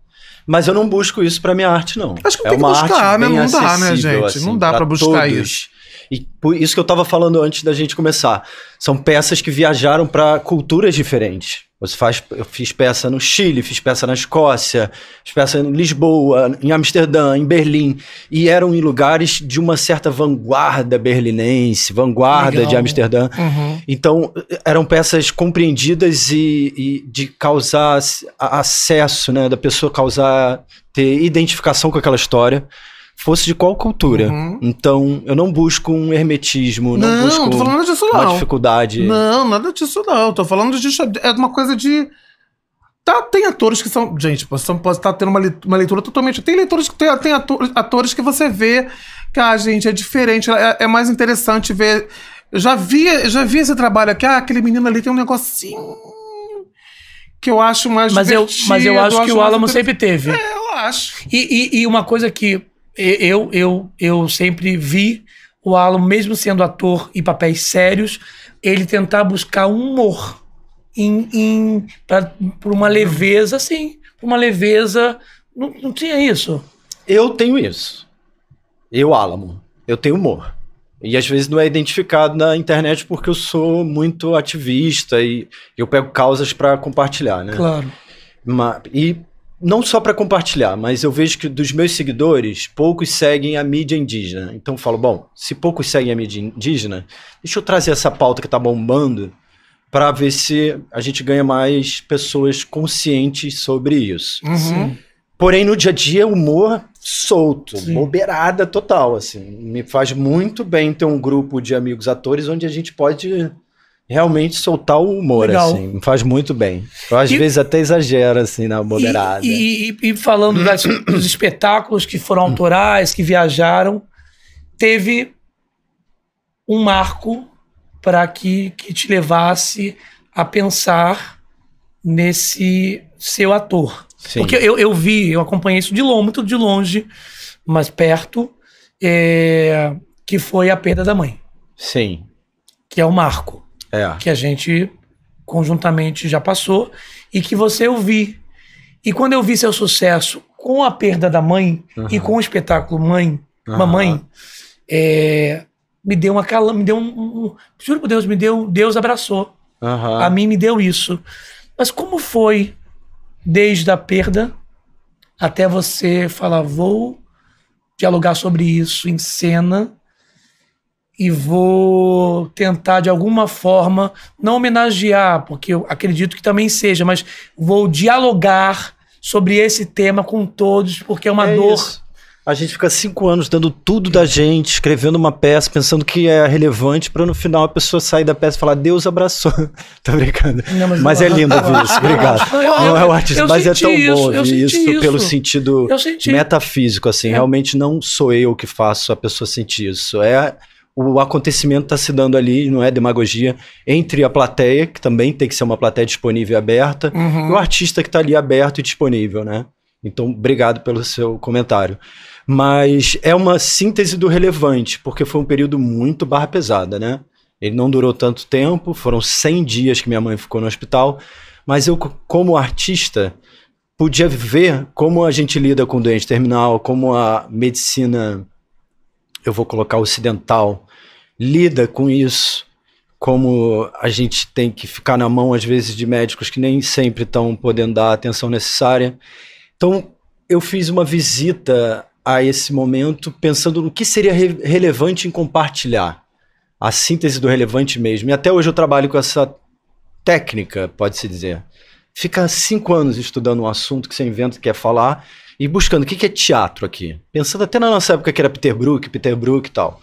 S3: Mas eu não busco isso pra minha arte, não. Acho que não é tem uma que buscar, arte né? Não dá, né, gente? Assim, não dá pra, buscar todos. isso. E por isso que eu estava falando antes da gente começar. São peças que viajaram para culturas diferentes. Você faz, eu fiz peça no Chile, fiz peça na Escócia, fiz peça em Lisboa, em Amsterdã, em Berlim. E eram em lugares de uma certa vanguarda berlinense, vanguarda Legal. de Amsterdã. Uhum. Então, eram peças compreendidas e, e de causar acesso, né? Da pessoa causar, ter identificação com aquela história fosse de qual cultura. Uhum. Então, eu não busco um hermetismo, não, não busco tô falando disso, não. uma dificuldade.
S1: Não, nada disso não. Tô falando de é uma coisa de... Tá, tem atores que são... Gente, você pode estar tá tendo uma, uma leitura totalmente... Tem leitores que tem, tem atores que você vê que, ah, gente, é diferente, é, é mais interessante ver... Eu já vi, já vi esse trabalho aqui, ah, aquele menino ali tem um negocinho que eu acho
S2: mais mas Eu, mas eu acho, eu acho que o Alamo sempre teve. É, eu acho. E, e, e, uma coisa que eu, eu, eu sempre vi o Alan, mesmo sendo ator e papéis sérios, ele tentar buscar humor em, em, pra, por
S3: uma leveza, assim, uma leveza. Não, não tinha isso. Eu tenho isso. Eu, Alamo, eu tenho humor. E às vezes não é identificado na internet porque eu sou muito ativista e eu pego causas para compartilhar, né? Claro. Mas, e não só para compartilhar, mas eu vejo que dos meus seguidores, poucos seguem a mídia indígena. Então eu falo, bom, se poucos seguem a mídia indígena, deixa eu trazer essa pauta que está bombando para ver se a gente ganha mais pessoas conscientes sobre isso. Uhum. Porém, no dia a dia, humor solto, Sim. bobeirada total, assim. Me faz muito bem ter um grupo de amigos atores onde a gente pode realmente soltar o humor, Legal. assim. Faz muito bem. Eu, às e, vezes até exagero, assim, na moderada.
S2: E, e, e falando das, dos espetáculos que foram autorais, que viajaram, teve um marco para que, que te levasse a pensar nesse seu ator. Sim. Porque eu, eu vi, eu acompanhei isso de longe, tudo de longe, mas perto, é, que foi a perda da mãe. Sim. Que é o marco é. que a gente conjuntamente já passou e que você eu vi. E quando eu vi seu sucesso com a perda da mãe uhum. e com o espetáculo Mãe, uhum. Mamãe, é, me deu uma cala, me deu um, um, juro por Deus, me deu, Deus abraçou. Uhum. A mim me deu isso. Mas como foi desde a perda até você falar vou dialogar sobre isso em cena e vou tentar de alguma forma não homenagear, porque eu acredito que também seja, mas vou dialogar sobre esse tema com todos, porque é uma é dor.
S3: Isso. A gente fica cinco anos dando tudo da gente, escrevendo uma peça, pensando que é relevante, para no final a pessoa sair da peça e falar, Deus abraçou. Tô brincando. Não, mas, mas eu... é lindo ver isso, obrigado. Não, eu, não é o artista, mas é tão isso, bom ver isso, isso, pelo sentido metafísico, assim. É. Realmente não sou eu que faço a pessoa sentir isso. É o acontecimento está se dando ali, não é demagogia, entre a plateia, que também tem que ser uma plateia disponível e aberta, uhum. e o artista que está ali aberto e disponível, né? Então, obrigado pelo seu comentário. Mas é uma síntese do relevante, porque foi um período muito barra pesada, né? Ele não durou tanto tempo, foram 100 dias que minha mãe ficou no hospital, mas eu, como artista, podia ver como a gente lida com doente terminal, como a medicina eu vou colocar ocidental, lida com isso, como a gente tem que ficar na mão, às vezes, de médicos que nem sempre estão podendo dar a atenção necessária. Então, eu fiz uma visita a esse momento pensando no que seria re relevante em compartilhar. A síntese do relevante mesmo. E até hoje eu trabalho com essa técnica, pode-se dizer. Fica cinco anos estudando um assunto que você inventa, quer falar, e buscando o que, que é teatro aqui. Pensando até na nossa época que era Peter Brook, Peter Brook e tal.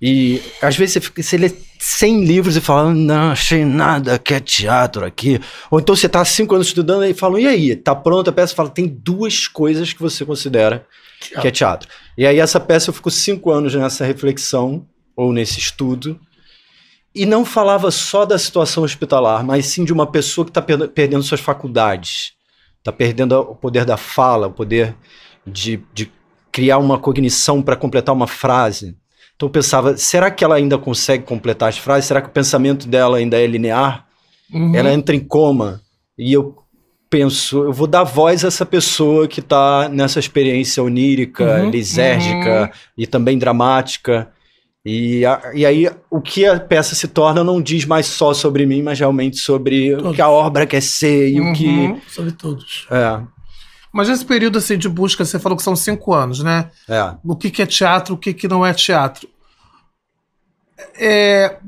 S3: E às vezes você, fica, você lê 100 livros e fala, não, achei nada que é teatro aqui. Ou então você está há 5 anos estudando e fala, e aí? está pronta a peça? Fala, tem duas coisas que você considera teatro. que é teatro. E aí essa peça eu fico 5 anos nessa reflexão, ou nesse estudo, e não falava só da situação hospitalar, mas sim de uma pessoa que está perdendo suas faculdades Está perdendo o poder da fala, o poder de, de criar uma cognição para completar uma frase. Então eu pensava, será que ela ainda consegue completar as frases? Será que o pensamento dela ainda é linear?
S2: Uhum. Ela entra
S3: em coma. E eu penso, eu vou dar voz a essa pessoa que está nessa experiência onírica, uhum. lisérgica uhum. e também dramática. E, a, e aí, o que a peça se torna não diz mais só sobre mim, mas realmente sobre todos. o que a obra quer ser e uhum. o que.
S1: Sobre todos. É. Mas nesse período assim, de busca, você falou que são cinco anos, né? É. O que, que é teatro, o que, que não é teatro. É, é,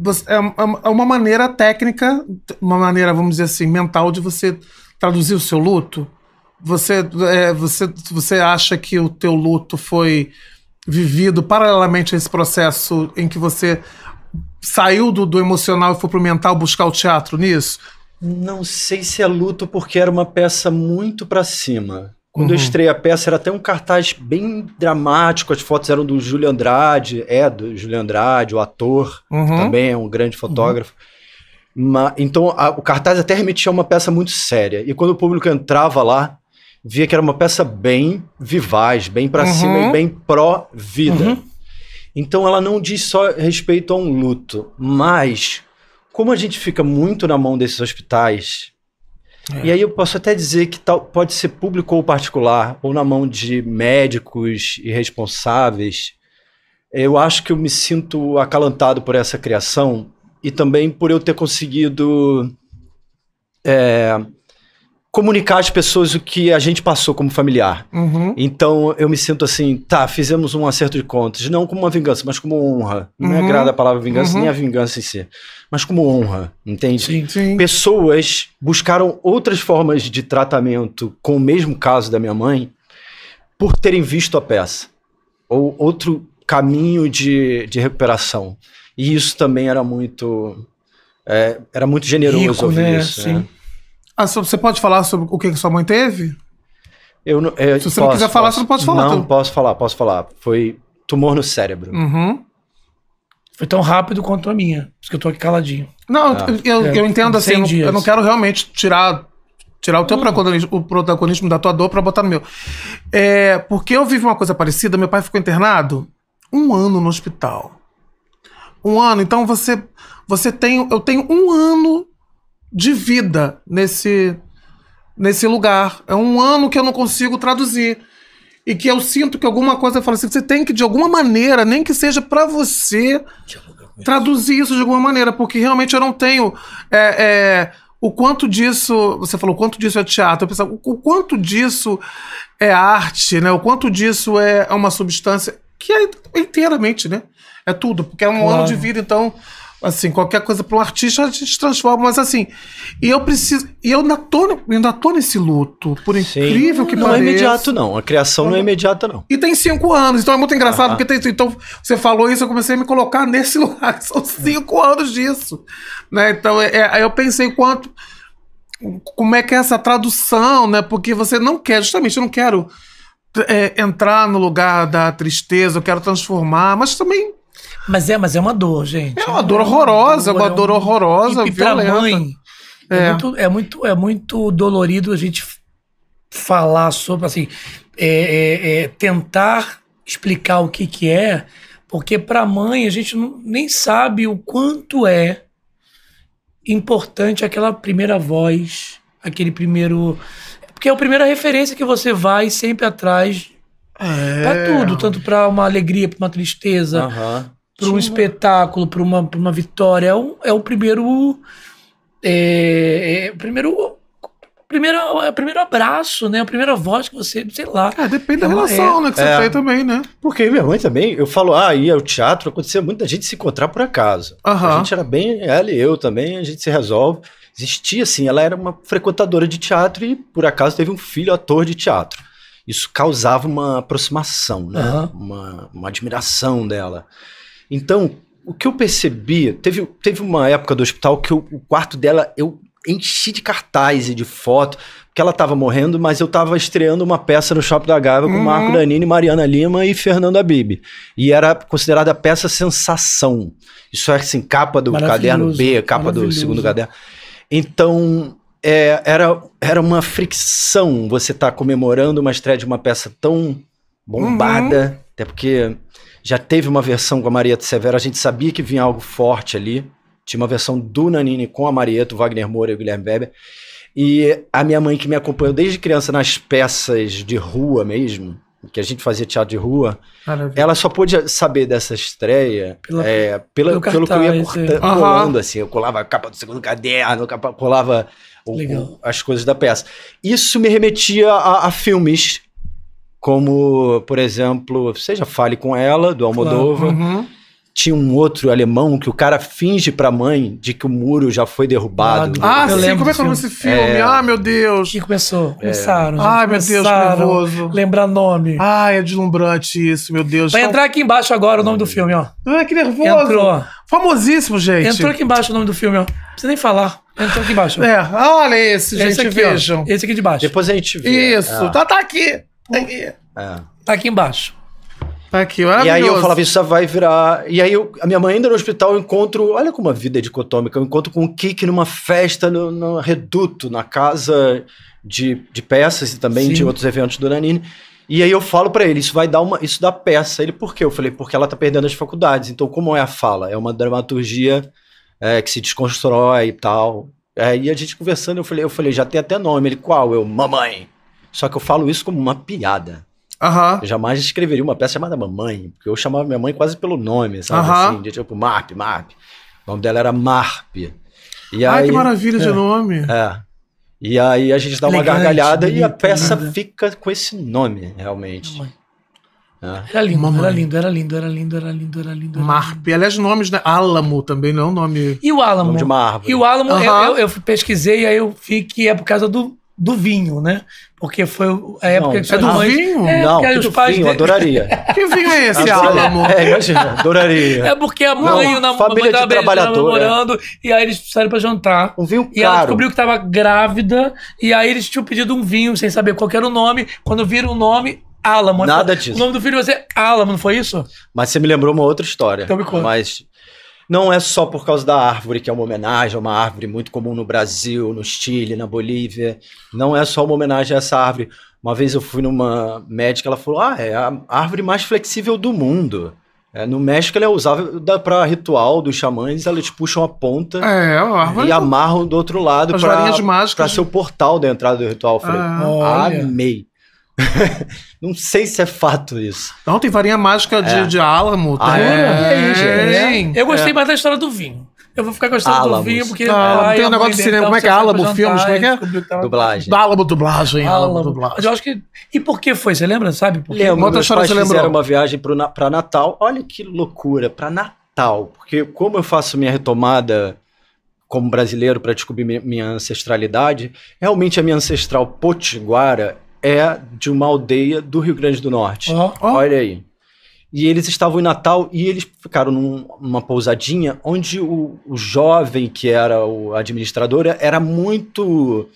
S1: é uma maneira técnica, uma maneira, vamos dizer assim, mental de você traduzir o seu luto. Você, é, você, você acha que o teu luto foi vivido paralelamente a esse processo em que você saiu do, do
S3: emocional e foi pro mental buscar o teatro nisso? Não sei se é luto, porque era uma peça muito para cima. Quando uhum. eu estrei a peça, era até um cartaz bem dramático. As fotos eram do Júlio Andrade, é, do Júlio Andrade, o ator, uhum. também é um grande fotógrafo. Uhum. então, a, o cartaz até remetia a uma peça muito séria. E quando o público entrava lá, via que era uma peça bem vivaz, bem para uhum. cima e uhum. bem pró-vida. Uhum. Então ela não diz só respeito a um luto, mas como a gente fica muito na mão desses hospitais, é. e aí eu posso até dizer que tal, pode ser público ou particular, ou na mão de médicos e responsáveis, eu acho que eu me sinto acalantado por essa criação e também por eu ter conseguido é, comunicar às pessoas o que a gente passou como familiar. Uhum. Então eu me sinto assim, tá, fizemos um acerto de contas, não como uma vingança, mas como honra. Não uhum. me agrada a palavra vingança, uhum. nem a vingança em si, mas como honra, entende? Sim, sim. Pessoas buscaram outras formas de tratamento com o mesmo caso da minha mãe por terem visto a peça ou outro caminho de, de recuperação. E isso também era muito é, era muito generoso Rico, ouvir né? isso. É. Sim. Né?
S1: Ah, você pode falar sobre o que, sua mãe teve?
S3: Eu, não, eu, é, Se você posso, não quiser falar, você não pode falar. Não, tudo. Então. posso falar, posso falar. Foi tumor no cérebro.
S2: Uhum. Foi tão rápido quanto a minha. Por isso que eu tô aqui caladinho. Não, ah. eu, eu, é, assim, eu, entendo assim. Não, eu não
S1: quero realmente tirar, tirar o teu uhum. protagonismo, o protagonismo da tua dor pra botar no meu. É, porque eu vivi uma coisa parecida. Meu pai ficou internado um ano no hospital. Um ano. Então você, você tem. Eu tenho um ano de vida nesse, nesse lugar. É um ano que eu não consigo traduzir. E que eu sinto que alguma coisa fala assim: você tem que, de alguma maneira, nem que seja para você, traduzir isso de alguma maneira, porque realmente eu não tenho. É, é, o quanto disso. Você falou o quanto disso é teatro. Eu pensava, o quanto disso é arte, né? O quanto disso é, é uma substância que é inteiramente, né? É tudo, porque é um claro. ano de vida, então Assim, qualquer coisa para um artista a gente transforma, mas assim, e eu preciso, e eu ainda tô, ainda tô nesse luto, por
S3: incrível Sim. que não é pareça. Não é imediato não, a criação não é imediata não.
S1: E tem cinco anos, então é muito engraçado, porque tem, então você falou isso, eu comecei a me colocar nesse lugar, são cinco anos disso, né, então é, é, aí eu pensei quanto, como é que é essa tradução, né, porque você não quer, justamente, eu não quero... É, entrar no lugar da tristeza, eu quero transformar, mas também mas é, mas é uma dor, gente. É uma dor horrorosa, uma é dor, horrorosa, e, violenta. Pra mãe,
S2: é. é. muito, é, muito, é muito dolorido a gente falar sobre, assim, é, é, é tentar explicar o que que é, porque para mãe a gente não, nem sabe o quanto é importante aquela primeira voz, aquele primeiro... Porque é a primeira referência que você vai sempre atrás é. Pra tudo, tanto pra uma alegria, pra uma tristeza, uhum para um espetáculo, para uma, uma vitória. É o, é o primeiro. É, é, é o primeiro. Primeiro, é o primeiro abraço, né? A primeira voz que você, sei lá. É, depende da relação, é. né? Que você tem
S3: também, né? Porque minha mãe também, eu falo, ah, ia ao teatro, acontecia muita gente se encontrar por acaso. Uh -huh. A gente era bem, ela e eu também, a gente se resolve. Existia, assim, ela era uma frequentadora de teatro e, por acaso, teve um filho ator de teatro. Isso causava uma aproximação, né? Uh -huh. uma, uma admiração dela. Então, o que eu percebi, teve, teve uma época do hospital que eu, o quarto dela eu enchi de cartaz e de foto, porque ela estava morrendo, mas eu estava estreando uma peça no Shopping da Gávea uhum. com Marco Danini, Mariana Lima e Fernando Abib. E era considerada a peça sensação. Isso é assim, capa do caderno B, capa do segundo caderno. Então, é, era, era uma fricção você estar tá comemorando uma estreia de uma peça tão bombada, uhum. até porque já teve uma versão com a Marieta Severo, a gente sabia que vinha algo forte ali. Tinha uma versão do Nanini com a Marieta, o Wagner Moura e o Guilherme Weber. E a minha mãe, que me acompanhou desde criança nas peças de rua mesmo, que a gente fazia teatro de rua, Maravilha. ela só pôde saber dessa estreia pela, é, pela, pelo, pelo cartaz, que eu ia corta, é. colando, assim. Eu colava a capa do segundo caderno, colava o, o, as coisas da peça. Isso me remetia a, a filmes como, por exemplo, seja Fale com Ela, do Almodóvar. Claro. Uhum. Tinha um outro alemão que o cara finge pra mãe de que o muro já foi derrubado. Ah, ah sim, como é que é o nome desse filme? É... Ah,
S1: meu Deus. Que começou,
S2: é.
S3: começaram.
S1: É... Gente, Ai, meu Deus, nervoso. Lembrar nome. Ai, é deslumbrante isso, meu Deus. Vai então... entrar
S2: aqui embaixo agora o nome do filme, ó. Ai, que nervoso. Entrou. Famosíssimo, gente. Entrou aqui embaixo o nome do filme, ó. Não precisa nem falar. Entrou aqui embaixo. É, olha esse, gente, esse aqui, vejam. Esse aqui de baixo.
S3: Depois a gente vê. Isso, é. tá,
S2: tá aqui. Tá aqui. É. Tá aqui embaixo.
S3: Tá aqui, E aí eu falava, isso vai virar. E aí eu, a minha mãe ainda no hospital eu encontro. Olha como a vida é dicotômica. Eu encontro com o um Kik numa festa no, no, Reduto, na casa de, de peças e também Sim. de outros eventos do Nanini. E aí eu falo para ele, isso vai dar uma, isso dá peça. Ele, por quê? Eu falei, porque ela tá perdendo as faculdades. Então, como é a fala? É uma dramaturgia é, que se desconstrói e tal. É, e a gente conversando, eu falei, eu falei, já tem até nome. Ele, qual? Eu, mamãe. Só que eu falo isso como uma piada. Uhum. Eu jamais escreveria uma peça chamada Mamãe, porque eu chamava minha mãe quase pelo nome, sabe? Uhum. Assim, de, tipo, Marp, Marp. O nome dela era Marp. E Ai, aí, que maravilha é, de nome. É. E aí a gente dá Elegante, uma gargalhada bonito, e a peça né? fica com esse nome, realmente. Mamãe. É. Era, lindo, Mamãe.
S2: era lindo, era lindo, era lindo, era lindo, era lindo, Marp. Aliás, nomes, né? Álamo também não é um nome. E o Álamo? Nome de uma árvore. E o Álamo, uhum. eu, eu, eu pesquisei, aí eu vi que é por causa do do vinho, né? Porque foi a época não, que é do mães... vinho? É, não, que do pais vinho, eu adoraria.
S1: que vinho é
S2: esse, Alamo? É, imagina, adoraria. É porque a mãe não, e a família de trabalhador, namorando, é. e aí eles saíram pra jantar. Um vinho e caro. E ela descobriu que tava grávida, e aí eles tinham pedido um vinho, sem saber qual era o nome. Quando viram o nome, Alamo. Nada falou, disso. O nome do filho vai ser Alamo, não
S3: foi isso? Mas você me lembrou uma outra história. Então me conta. Mas não é só por causa da árvore, que é uma homenagem, uma árvore muito comum no Brasil, no Chile, na Bolívia. Não é só uma homenagem a essa árvore. Uma vez eu fui numa médica, ela falou: Ah, é a árvore mais flexível do mundo. É, no México ela é usada para ritual dos xamãs, eles puxam a ponta é, a e amarram do outro lado para né? ser o portal da entrada do ritual. Eu falei, ah, amei. não sei se é fato isso. Não, tem varinha
S1: mágica de, é. de Álamo. Tá? Ah, é. Aí, é. eu gostei é.
S2: mais da história do vinho. Eu vou ficar gostando do vinho, porque. Ah, tem um negócio de cinema. Como é que é Álamo? Filmes? Como é que é? Dublagem. Álamo, dublagem. Álamo, dublagem. Eu acho que. E por que foi? Você lembra? Sabe? Por Lembro. Conta a história pais você lembrou. fizeram uma
S3: viagem pro, pra Natal. Olha que loucura. Pra Natal. Porque como eu faço minha retomada como brasileiro para descobrir minha ancestralidade, realmente a minha ancestral potiguara é de uma aldeia do Rio Grande do Norte. Oh, oh. Olha aí. E eles estavam em Natal e eles ficaram num, numa pousadinha onde o, o, jovem que era o administradora era muito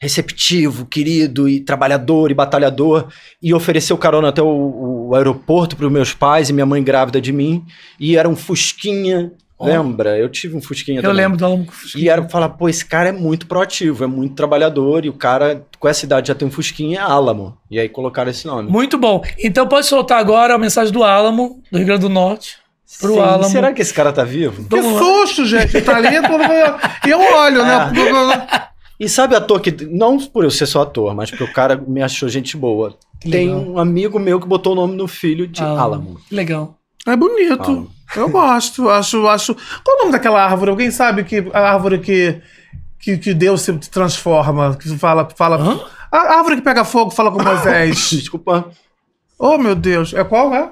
S3: receptivo, querido e trabalhador e batalhador e ofereceu carona até o, o aeroporto para os meus pais e minha mãe grávida de mim e era um fusquinha Lembra? Eu tive um Fusquinha eu também. Eu lembro do Alamo com Fusquinha. E era falar, pô, esse cara é muito proativo, é muito trabalhador, e o cara com essa idade já tem um Fusquinha, é Alamo. E aí colocaram esse nome. Muito bom. Então pode soltar agora a mensagem do Alamo, do Rio Grande do Norte. Pro Sim, Alamo. Será que esse cara tá vivo? Que Vamos susto, lá. gente. Tá ali, eu olho, né? Ah. E sabe ator que. Não por eu ser só ator, mas porque o cara me achou gente boa. Tem um amigo meu que botou o nome no filho de ah, Alamo.
S2: Legal.
S1: É bonito. Eu gosto. Acho, acho. Qual o nome daquela árvore? Alguém sabe que a árvore que, que, que Deus se transforma? Que fala. fala Hã? A árvore que pega fogo fala com Moisés. Desculpa. Oh, meu Deus. É qual, é?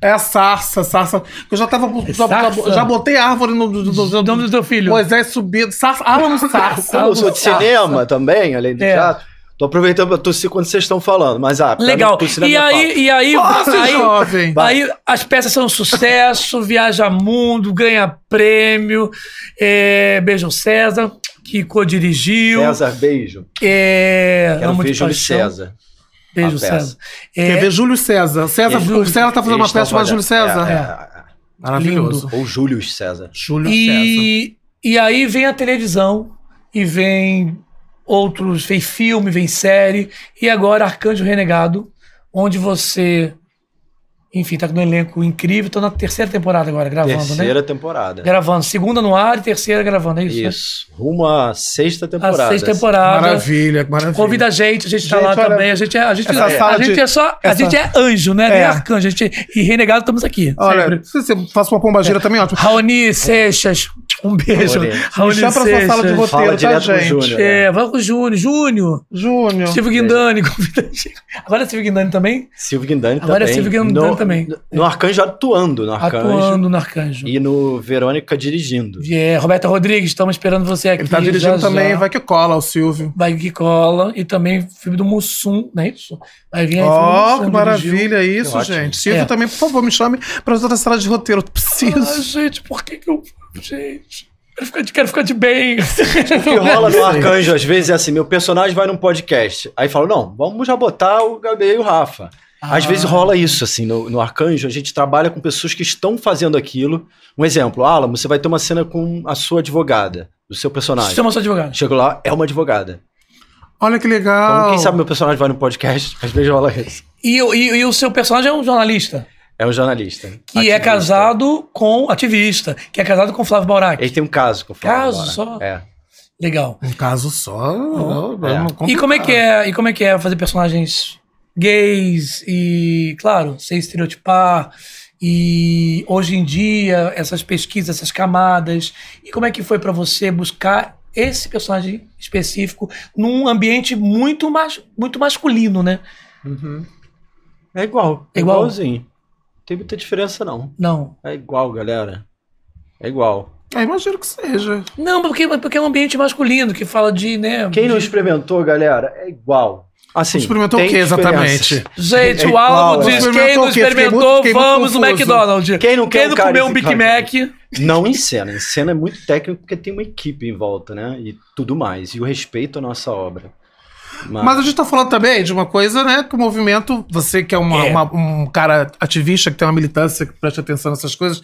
S1: É a sarça, sarça. Eu já tava. É já, já, botei árvore no. no, no, no nome do teu filho. Moisés subido, Sarça, no Sarça. eu sou de cinema
S3: também, além do é. teatro. Tô aproveitando pra tossir quando vocês estão falando, mas ah, Legal. E aí, e aí, Nossa, aí, jovem. aí
S2: as peças são um sucesso, viaja mundo, ganha prêmio. É, César, que co-dirigiu. César, beijo.
S1: É, amo ver César.
S3: Beijo, César.
S1: É, Quer ver Júlio César. César, o César tá
S3: fazendo uma peça chamada Júlio César. É, é, é, Maravilhoso. Lindo. Ou Júlio César. Júlio e,
S2: César. E aí vem a televisão e vem outros vem filme, vem série, e agora Arcanjo Renegado, onde você, enfim, tá com um elenco incrível, tô na terceira temporada agora, gravando, terceira né? Terceira temporada. Gravando, segunda no ar e terceira gravando, é isso? Né? Isso, rumo à sexta temporada. A sexta temporada. Maravilha, maravilha. Convida a gente, a gente, tá gente tá lá também, a gente é, a gente, é, a, de, gente é só, essa... a gente é anjo, né? É. Nem arcanjo, a gente, e Renegado estamos aqui. Olha, sempre. se você faz uma pombageira é. também, ótimo. Raoni, Seixas, um beijo. Raul Raoni Chama pra sua sala de roteiro, tá, gente? Júnior, né? é, vai com o Júnior. Júnior. Júnior. Silvio Guindani,
S3: é. convida Agora é Silvio Guindani também? Silvio Guindani Agora é também. Agora é Silvio Guindani no, também. No Arcanjo atuando no Arcanjo. Atuando no Arcanjo. E no Verônica dirigindo. É,
S2: yeah. Roberta Rodrigues, estamos esperando você aqui. Ele tá dirigindo já, também, já. vai que cola o Silvio. Vai que cola. E também filme do Mussum, não é isso? Vai vir aí. Ó, oh, que maravilha isso, gente. Silvio é. também,
S1: por favor, me chame pra outra sala de roteiro. Preciso. Ah,
S2: gente, por que que eu gente.
S3: Quero ficar, de, quero ficar de bem. O que rola no Arcanjo às vezes é assim: meu personagem vai num podcast. Aí fala, não, vamos já botar o Gabriel e o Rafa. Ah. Às vezes rola isso, assim, no, no Arcanjo, a gente trabalha com pessoas que estão fazendo aquilo. Um exemplo, Alamo, você vai ter uma cena com a sua advogada, do seu personagem. Chama sua advogada. Chego lá, é uma advogada. Olha que legal. Então, quem sabe meu personagem vai no podcast, às vezes rola isso.
S2: E, e, e o seu personagem é um jornalista? É um jornalista. Que é ativista. é casado com ativista, que é casado com Flávio Borac. Ele tem um caso com Flávio caso Caso só. É. Legal. Um caso só. Não, é. não e como é que é? E como é que é fazer personagens gays e, claro, sem estereotipar e hoje em dia essas pesquisas, essas camadas e como é que foi para você buscar esse personagem específico num ambiente muito mais muito masculino, né? Uhum. É igual, é igual? igualzinho
S3: tem muita diferença, não. Não. É igual, galera. É igual.
S2: É, imagino que seja. Não, porque, porque é um ambiente masculino que fala de, né? Quem não
S3: experimentou, galera, é igual. Assim, experimentou o que exatamente? Gente, é o álbum diz: é. quem não experimentou, muito, vamos no McDonald's. Quem não, quem não comeu um Big Mac. Não em cena. Em cena é muito técnico porque tem uma equipe em volta, né? E tudo mais. E o respeito à nossa obra. Mas... Mas... a gente
S1: tá falando também de uma coisa, né? Que o movimento, você que é, uma, é. Uma, um cara ativista, que tem uma militância, que presta atenção nessas coisas.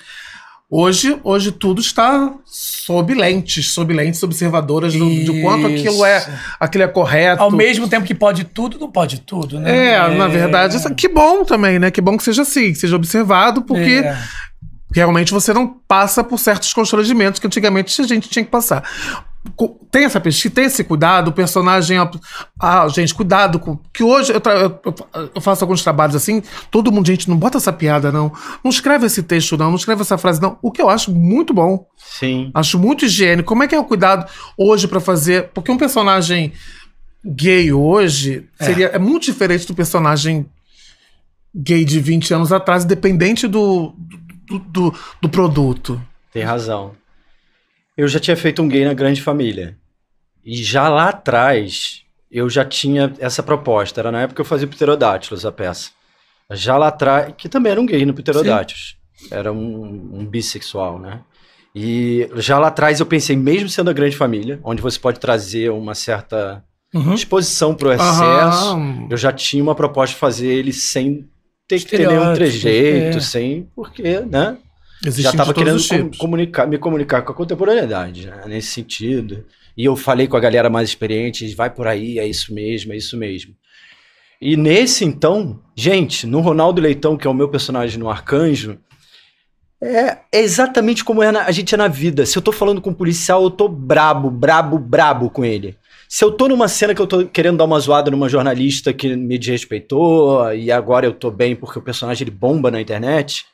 S1: Hoje, hoje tudo está sob lentes, sob lentes observadoras do, de quanto aquilo é, aquilo é correto. Ao mesmo
S2: tempo que pode tudo, não pode tudo, né? É, é. na verdade, é
S1: que bom também, né? Que bom que seja assim, que seja observado, porque é realmente você não passa por certos constrangimentos que antigamente a gente tinha que passar tem essa pesquisa, tem esse cuidado, o personagem. Ah, gente, cuidado com. Que hoje eu, eu, faço alguns trabalhos assim, todo mundo, gente, não bota essa piada, não. Não escreve esse texto, não, não escreve essa frase, não. O que eu acho muito bom. Sim. Acho muito higiênico. Como é que é o cuidado hoje para fazer. Porque um personagem gay hoje é. seria, é. muito diferente do personagem gay de 20 anos atrás, dependente do, do, do, do produto.
S3: Tem razão eu já tinha feito um gay na grande família. E já lá atrás, eu já tinha essa proposta. Era na época que eu fazia Pterodátilos, a peça. Já lá atrás, que também era um gay no Pterodátilos. Sim. Era um, um bissexual, né? E já lá atrás eu pensei, mesmo sendo a grande família, onde você pode trazer uma certa uhum. disposição para o excesso, uhum. eu já tinha uma proposta de fazer ele sem ter que ter nenhum trejeito, é. sem. Porque, né? já estava tipo querendo com, comunicar, me comunicar com a contemporaneidade, né? nesse sentido. E eu falei com a galera mais experiente, vai por aí, é isso mesmo, é isso mesmo. E nesse então, gente, no Ronaldo Leitão, que é o meu personagem no Arcanjo, é, é exatamente como é na, a gente é na vida. Se eu tô falando com um policial, eu tô brabo, brabo, brabo com ele. Se eu tô numa cena que eu tô querendo dar uma zoada numa jornalista que me desrespeitou e agora eu tô bem porque o personagem ele bomba na internet,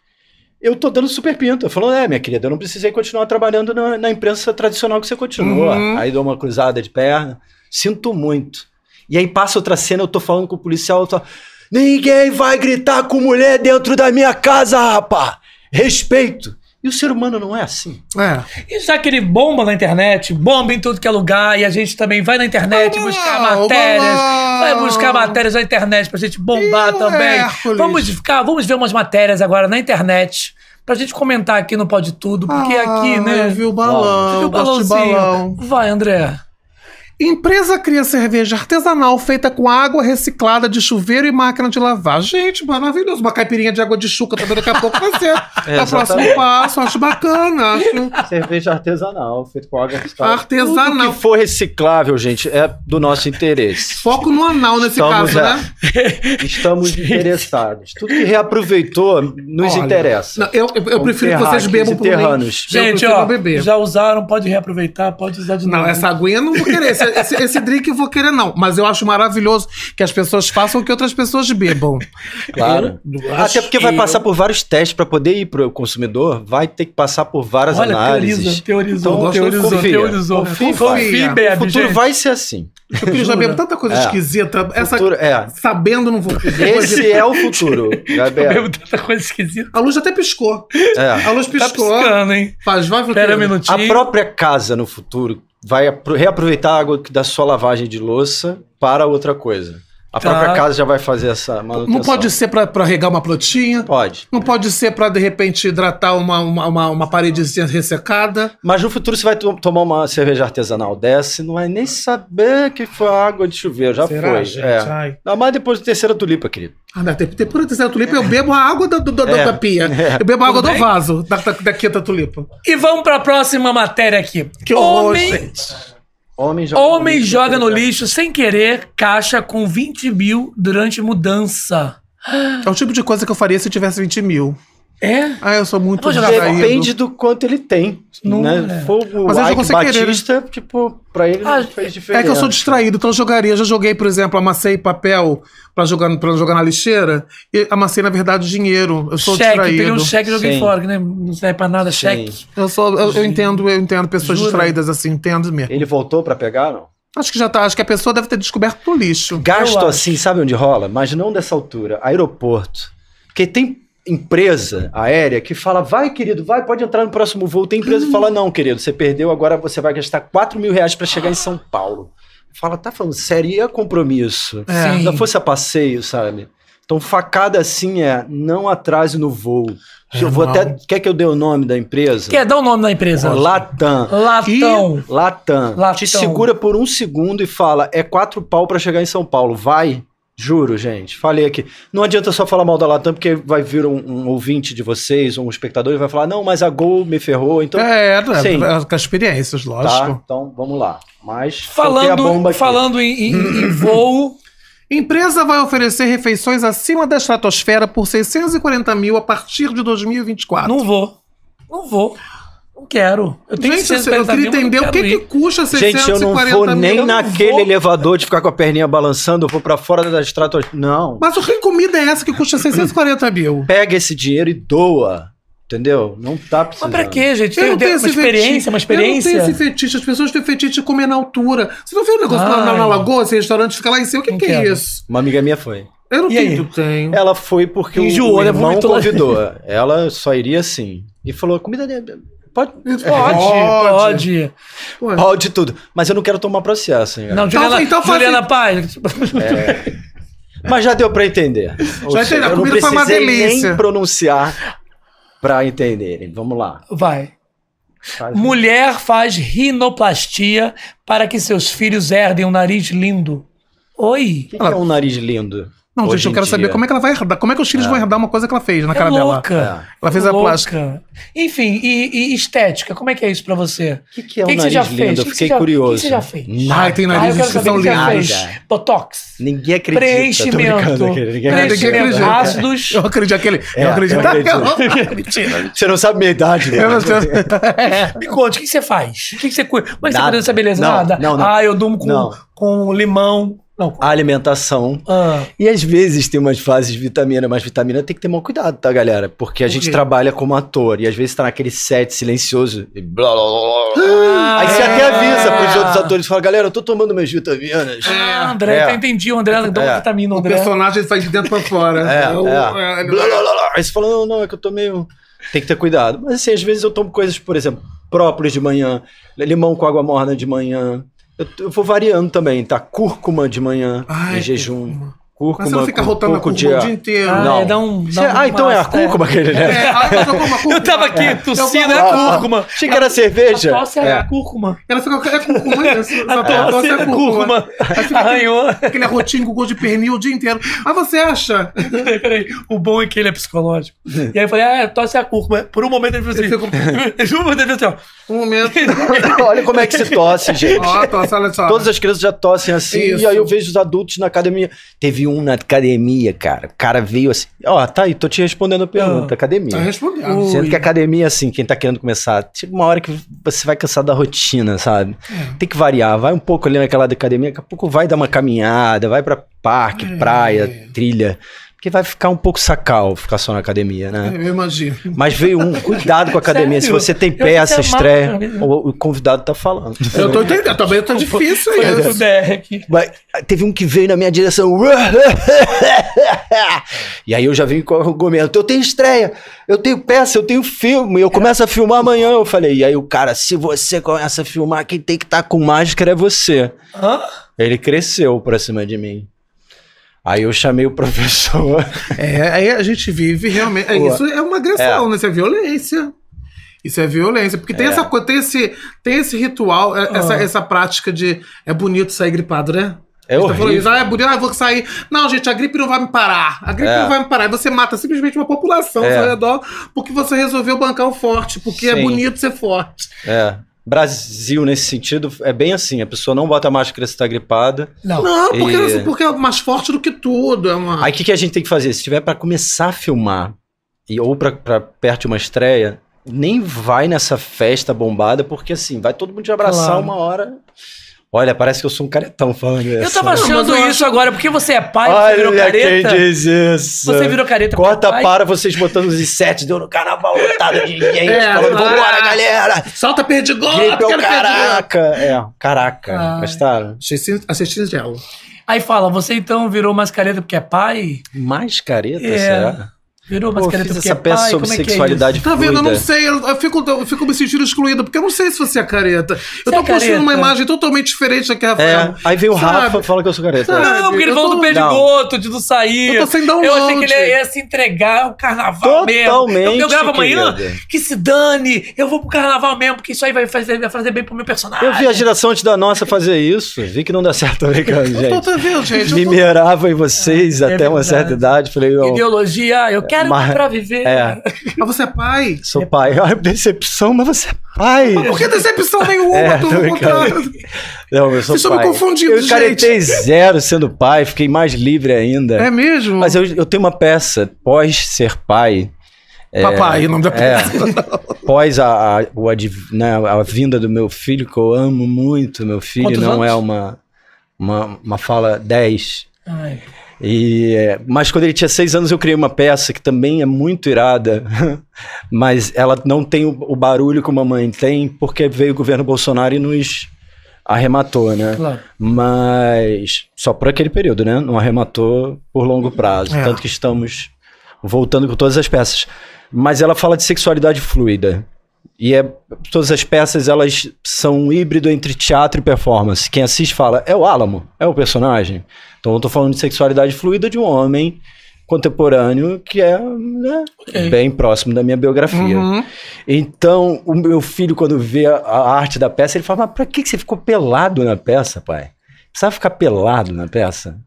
S3: eu tô dando super pinta. falou é, minha querida, eu não precisei continuar trabalhando na, na imprensa tradicional que você continua. Uhum. Aí dou uma cruzada de perna. Sinto muito. E aí passa outra cena, eu tô falando com o policial, eu tô. Ninguém vai gritar com mulher dentro da minha casa, rapá! Respeito! E o ser humano não é assim. É.
S2: E já que ele bomba na internet, bomba em tudo que é lugar, e a gente também vai na internet vamos buscar lá, matérias, vai buscar matérias na internet pra gente bombar e também. Hércules. Vamos ficar, vamos ver umas matérias agora na internet pra gente comentar aqui no Pode Tudo, porque ah, aqui, né? viu o balão, viu o balãozinho. Balão. Vai, André.
S1: Empresa cria cerveja artesanal feita com água reciclada de chuveiro e máquina de lavar. Gente, maravilhoso. Uma caipirinha de água de chuca também daqui a pouco vai ser. É, o próximo passo, acho bacana. Acho...
S3: Cerveja artesanal, feita com água reciclada. Artesanal. Tudo que for reciclável, gente, é do nosso interesse. Foco no anal nesse Estamos caso, a... né? Estamos interessados. Tudo que reaproveitou nos Olha, interessa. Não, eu, eu, prefiro que vocês bebam por mim. Gente, ó, já usaram, pode
S1: reaproveitar,
S2: pode usar de novo.
S3: Não,
S1: essa aguinha não vou querer esse, esse, drink eu vou querer, não. Mas eu acho maravilhoso que as pessoas façam o que outras pessoas bebam. Claro. Até porque vai eu... passar
S3: por vários testes para poder ir pro consumidor, vai ter que passar por várias Olha, análises. Teorizou, teorizou, então, então, teorizou, confia, teorizou. o futuro gente. vai ser assim. Eu já bebo tanta coisa é.
S2: esquisita.
S1: Essa, futuro, é. Sabendo, não vou. Esse é o
S3: futuro. Já né, bebo
S1: tanta coisa esquisita. A luz até piscou.
S3: É. A luz tá piscou. Tá piscando, hein? Faz, vai, Pera um minutinho. A própria casa no futuro vai reaproveitar a água da sua lavagem de louça para outra coisa. A própria tá. casa já vai fazer essa manutenção. Não pode ser para regar
S1: uma plantinha? Pode. Não pode ser para, de repente, hidratar uma, uma, uma, uma paredezinha ressecada?
S3: Mas no futuro você vai tomar uma cerveja artesanal dessa e não vai nem saber que foi água de chuveiro. Já Será, foi. Gente? É. Ai. Não, mas depois do terceira tulipa, querido. Ah, não,
S1: depois da terceira tulipa eu bebo a água do, do, do, é. da pia. É. Eu bebo a água do vaso
S2: da, da, da quinta tulipa. E vamos para a próxima matéria aqui. Que horror, Homem... gente. Homem joga, Homem no, lixo, joga tá no lixo sem querer caixa com 20 mil durante mudança. É o tipo de coisa que eu faria se eu tivesse 20 mil.
S1: É? Ah, eu sou muito Depende
S2: do quanto ele tem. Não, né? É. Fogo, Mas
S1: Ike, Batista,
S3: querer. tipo, pra ele ah, fez é diferença. É que eu sou
S1: distraído, então eu jogaria. Eu já joguei, por exemplo, amassei papel pra jogar, pra jogar na lixeira e amassei, na verdade, dinheiro. Eu sou cheque, distraído. Peguei um cheque e joguei Sim. fora,
S2: Não serve pra nada, Sim. cheque.
S1: Eu, sou, eu, eu, entendo, eu entendo pessoas Jura? distraídas
S3: assim, entendo mesmo. Ele voltou pra pegar, não? Acho que já tá, acho que a pessoa deve ter descoberto no
S1: lixo. Gasto assim,
S3: sabe onde rola? Mas não dessa altura. Aeroporto. Porque tem empresa aérea que fala, vai querido, vai, pode entrar no próximo voo. Tem empresa que fala, não querido, você perdeu, agora você vai gastar 4 mil reais para chegar em São Paulo. Fala, tá falando sério, e é compromisso? É. Ainda fosse a passeio, sabe? Então, facada assim é, não atrase no voo. É, eu vou até. Quer que eu dê o nome da empresa? Quer dar o nome da empresa? Latam. Latam. Latam. Latam. Te segura por um segundo e fala: é quatro pau para chegar em São Paulo. Vai. Juro, gente. Falei aqui. Não adianta só falar mal da Latam, porque vai vir um, um ouvinte de vocês, um espectador, e vai falar: não, mas a Gol me ferrou. Então, é, é, é, é As
S1: com experiências, tá, lógico. Tá,
S3: então, vamos lá. Mas, falando, falando em, em, em voo.
S1: Empresa vai oferecer refeições acima da estratosfera por 640 mil a partir de 2024. Não vou. Não vou. Não quero. Eu tenho Gente, que eu queria entender eu o que, que custa 640 Gente, eu não vou mil, nem
S3: naquele vou. elevador de ficar com a perninha balançando, eu vou pra fora da estrada. Não. Mas o que comida é essa que custa 640 mil? Pega esse dinheiro e doa. Entendeu? Não tá precisando. Mas pra quê, gente? Tem, eu não tenho uma experiência, uma experiência. Eu não tenho
S1: esse fetiche. As pessoas têm fetiche de comer na altura. Você não viu o negócio Ai. lá na, lagoa, esse restaurante fica lá em cima? O que, que é isso?
S3: Uma amiga minha foi. Eu não e tenho, Ela foi porque Enjoou, o, o né? irmão convidou. ela só iria assim. E falou, comida... É Pode, pode, pode. Pode, é. pode tudo. Mas eu não quero tomar processo. Hein, não, Juliana, então, então Juliana assim.
S2: Paz. É.
S3: Mas já deu para entender. Já já entendi. A comida foi uma delícia. nem pronunciar para entenderem. Vamos lá.
S2: Vai. Faz Mulher isso. faz rinoplastia para que seus filhos herdem um nariz lindo. Oi. O que, que é um
S1: nariz lindo? Não, Hoje gente, eu quero dia. saber como é que ela vai herdar, como é que os filhos é. vão herdar
S2: uma coisa que ela fez na é cara louca. dela.
S1: Ela fez é a louca. plástica.
S2: Enfim, e, e, estética, como é que é isso pra você? O que, que, é o que, nariz você já lindo? Fez? Eu fiquei que curioso. Ah, o que você já fez? Ai, tem nariz ah, que são linda. Botox.
S3: Ninguém acredita. Preenchimento. Ninguém preenchimento. Ácidos. Eu acredito aquele. eu é, acredito. Você não sabe minha idade, né?
S2: Me conte, o que você faz? O que você cuida? Como é que você cuida dessa beleza? Nada. Ah,
S3: eu durmo com limão não. A alimentação. Ah. E às vezes tem umas fases de vitamina, mas vitamina tem que ter mal cuidado, tá, galera? Porque a Por gente trabalha como ator e às vezes tá naquele set silencioso e
S2: blá blá blá. Ah, Aí você é. até avisa pros outros
S3: atores, fala, galera, eu tô tomando minhas vitaminas. Ah, André, é.
S2: entendi, o
S1: André dá é. vitamina, André. O personagem
S3: sai de dentro pra fora. É, é. é. Blá, blá, blá. Aí você fala, não, não, é que eu tô meio... Tem que ter cuidado. Mas assim, às vezes eu tomo coisas, por exemplo, própolis de manhã, limão com água morna de manhã. Eu, eu, vou variando também, tá? Cúrcuma de manhã, Ai, em jejum. Cúrcuma, Mas você não fica rotando a cúrcuma o dia inteiro. Ah, é, não. É, dá um, dá um ah então é a cúrcuma que ele leva. É, é. Ah, eu, a cúrcuma. eu
S2: tava aqui é. tossindo, é a cúrcuma. Ah, achei que era cerveja. A tosse é a cúrcuma. Ela fica, a cúrcuma A tosse é cúrcuma. Arranhou. Aquele arrotinho com gosto de pernil o dia inteiro. Ah, você acha... Peraí, O bom é que ele é psicológico. E aí eu falei, ah, tosse é a cúrcuma. Assim, por um momento ele falou assim... assim, Um momento. Olha como é que se tosse, gente. Ó, tosse, olha só. Todas as crianças já tossem assim. E aí eu vejo
S3: os adultos na academia. Teve um um na academia, cara. O cara veio assim, ó, oh, tá aí, tô te respondendo a pergunta, ah, academia. Tá respondendo. Sendo que academia, assim, quem tá querendo começar, tipo uma hora que você vai cansar da rotina, sabe? É. Tem que variar, vai um pouco ali naquela da academia, daqui a pouco vai dar uma caminhada, vai para parque, é. praia, trilha que vai ficar um pouco sacal ficar só na academia, né? Eu imagino. Mas veio um, cuidado com a academia. Sério? Se você tem peça, estreia, o, o, convidado tá falando. Eu tô
S1: entendendo, também tá difícil aí.
S3: Mas, teve um que veio na minha direção. E aí eu já vim com o argumento. Eu tenho estreia, eu tenho peça, eu tenho filme, eu começo a filmar amanhã. Eu falei, e aí o cara, se você começa a filmar, quem tem que estar tá com mágica é você. Hã? Ele cresceu pra cima de mim. Aí eu chamei o professor. É, aí a gente vive realmente. Pô, é, isso é
S1: uma agressão, é. né? Isso é violência. Isso é violência. Porque tem é. essa coisa, tem esse, tem esse ritual, é, essa, ah. essa prática de é bonito sair gripado, né? É horrível. Tá falando isso, ah, é bonito, ah, vou sair. Não, gente, a gripe não vai me parar. A gripe é. não vai me parar. você mata simplesmente uma população é. ao redor porque você resolveu bancar o forte, porque é Sim. é bonito ser forte.
S3: É. Brasil, nesse sentido, é bem assim. A pessoa não bota a máscara se está gripada. Não, não porque, e... porque,
S1: é mais forte do que tudo. É uma... Aí
S3: o que, que, a gente tem que fazer? Se tiver para começar a filmar, e, ou para perto de uma estreia, nem vai nessa festa bombada, porque assim, vai todo mundo te abraçar claro. uma hora. Olha, parece que eu sou um caretão falando isso. Eu tava achando isso agora, porque você é pai, Olha você virou careta. quem diz isso. Você virou careta. Corta para vocês botando os insetos, deu no
S2: carnaval lotado de gente,
S3: é, falando, vambora, galera.
S2: Solta perdigoto, quero caraca.
S3: É, caraca, Ai. gostaram? Assistindo de aula.
S2: Aí fala, você então virou mascareta porque é pai? Mascareta, é. será? Virou uma mascareta fiz essa peça pai,
S1: sobre é, é sexualidade é Tá vendo? Eu não sei, eu, fico, eu fico me sentindo excluído, porque eu não sei se você é careta. Eu você tô é construindo uma imagem totalmente diferente da que a Rafael. É,
S3: aí veio o Rafa e fala que eu sou careta. Sabe?
S1: Não, porque ele falou tô... do perdigoto,
S2: de não sair. Eu tô sem download. Eu achei que ele ia se entregar ao carnaval Totalmente, mesmo. Eu, eu gravo amanhã, que se dane, eu vou pro carnaval mesmo, porque isso aí vai fazer, vai fazer bem pro meu personagem. Eu vi a geração
S3: antes da nossa fazer isso, vi que não dá certo também, né, cara, gente. Eu tô, vendo, gente? Me mirava em vocês é, é até uma certa idade, falei...
S2: Ideologia, eu quero quero mas, pra viver.
S3: É. Mas você é pai. Sou pai. Olha, decepção, mas você é pai. Mas por que decepção nenhuma? É, tô contrário. Não, eu sou Vocês pai. me confundindo, Eu encaretei zero sendo pai, fiquei mais livre ainda. É mesmo? Mas eu, eu tenho uma peça, pós ser pai, é, Papai, é, não dá pra é, Pós a, a, o né, a vinda do meu filho, que eu amo muito, meu filho Quantos não é anos? é uma, uma, uma fala 10. Ai. E, mas quando ele tinha seis anos, eu criei uma peça que também é muito irada, mas ela não tem o, o barulho que uma mãe tem, porque veio o governo Bolsonaro e nos arrematou, né? Claro. Mas só por aquele período, né? Não arrematou por longo prazo. É. Tanto que estamos voltando com todas as peças. Mas ela fala de sexualidade fluida. E é, todas as peças elas são um híbrido entre teatro e performance. Quem assiste fala, é o Álamo, é o personagem. Então eu estou falando de sexualidade fluida de um homem contemporâneo que é né, okay. bem próximo da minha biografia. Uhum. Então, o meu filho, quando vê a arte da peça, ele fala: Mas pra que você ficou pelado na peça, pai? Precisava ficar pelado na peça?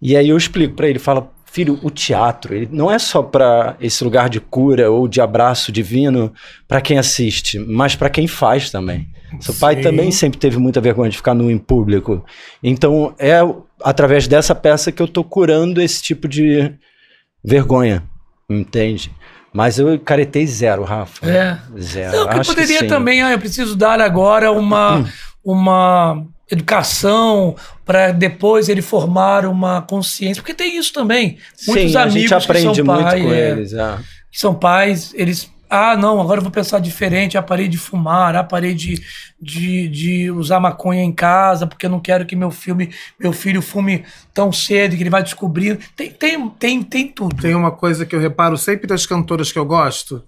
S3: E aí eu explico para ele: fala, Filho, o teatro, ele não é só para esse lugar de cura ou de abraço divino para quem assiste, mas para quem faz também. Seu pai também sempre teve muita vergonha de ficar nu em público. Então é através dessa peça que eu tô curando esse tipo de vergonha, entende? Mas eu caretei zero, Rafa. É. Zero. Não, eu Acho poderia que também,
S2: ah, eu preciso dar agora uma uma educação, para depois ele formar uma consciência. Porque tem isso também. Muitos Sim, amigos a gente aprende que são muito com é, eles. É. são pais, eles. Ah, não, agora eu vou pensar diferente. Ah, parei de fumar, ah, parei de, de, de usar maconha em casa, porque eu não quero que meu filme, meu filho fume tão cedo que ele vai descobrir. Tem, tem, tem, tem tudo. Tem uma coisa que eu reparo sempre das cantoras que eu
S1: gosto,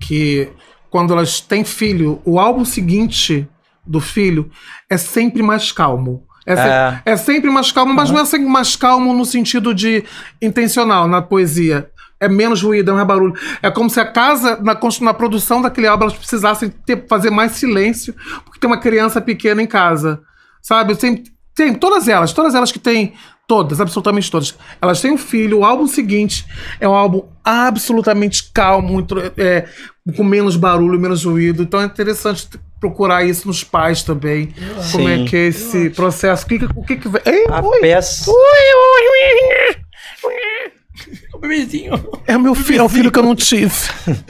S1: que quando elas têm filho, o álbum seguinte do filho é sempre mais calmo. É, se, é. é sempre mais calmo, mas uhum. não é sempre mais calmo no sentido de intencional na poesia. É menos ruído, é mais barulho. É como se a casa, na, na produção daquele álbum, elas precisassem ter, fazer mais silêncio, porque tem uma criança pequena em casa. Sabe? tem tem, todas elas, todas elas que têm Todas, absolutamente todas. Elas têm um filho. O álbum seguinte é um álbum absolutamente calmo, é, com menos barulho, menos ruído. Então é interessante procurar isso nos pais também. Sim. Como é que é esse processo? O que o que, que... A peça. O bebezinho. É o meu filho, é o filho que eu não tive.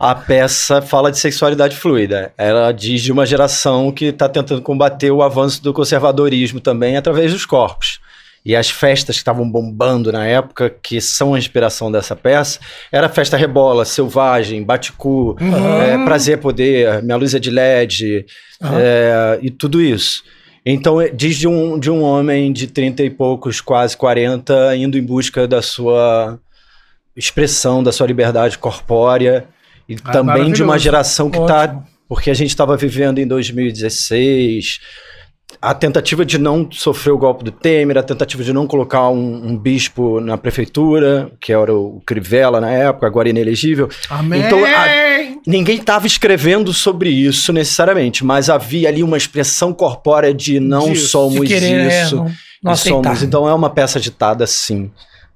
S3: A peça fala de sexualidade fluida. Ela diz de uma geração que está tentando combater o avanço do conservadorismo também através dos corpos e as festas que estavam bombando na época, que são a inspiração dessa peça, era festa rebola, selvagem, baticu, uhum. Eh, é, prazer poder, minha luz é de LED uhum. é, e tudo isso. Então, eh, diz de um, de um homem de 30 e poucos, quase 40, indo em busca da sua expressão, da sua liberdade corpórea, e ah, também de uma geração que está. Porque a gente estava vivendo em 2016, a tentativa de não sofrer o golpe do Temer, a tentativa de não colocar um, um bispo na prefeitura, que era o Crivella na época, agora inelegível. Amém. Então, a, ninguém estava escrevendo sobre isso necessariamente, mas havia ali uma expressão corpórea de não somos querer, né, isso, é, não, não somos. Então é uma peça ditada, sim,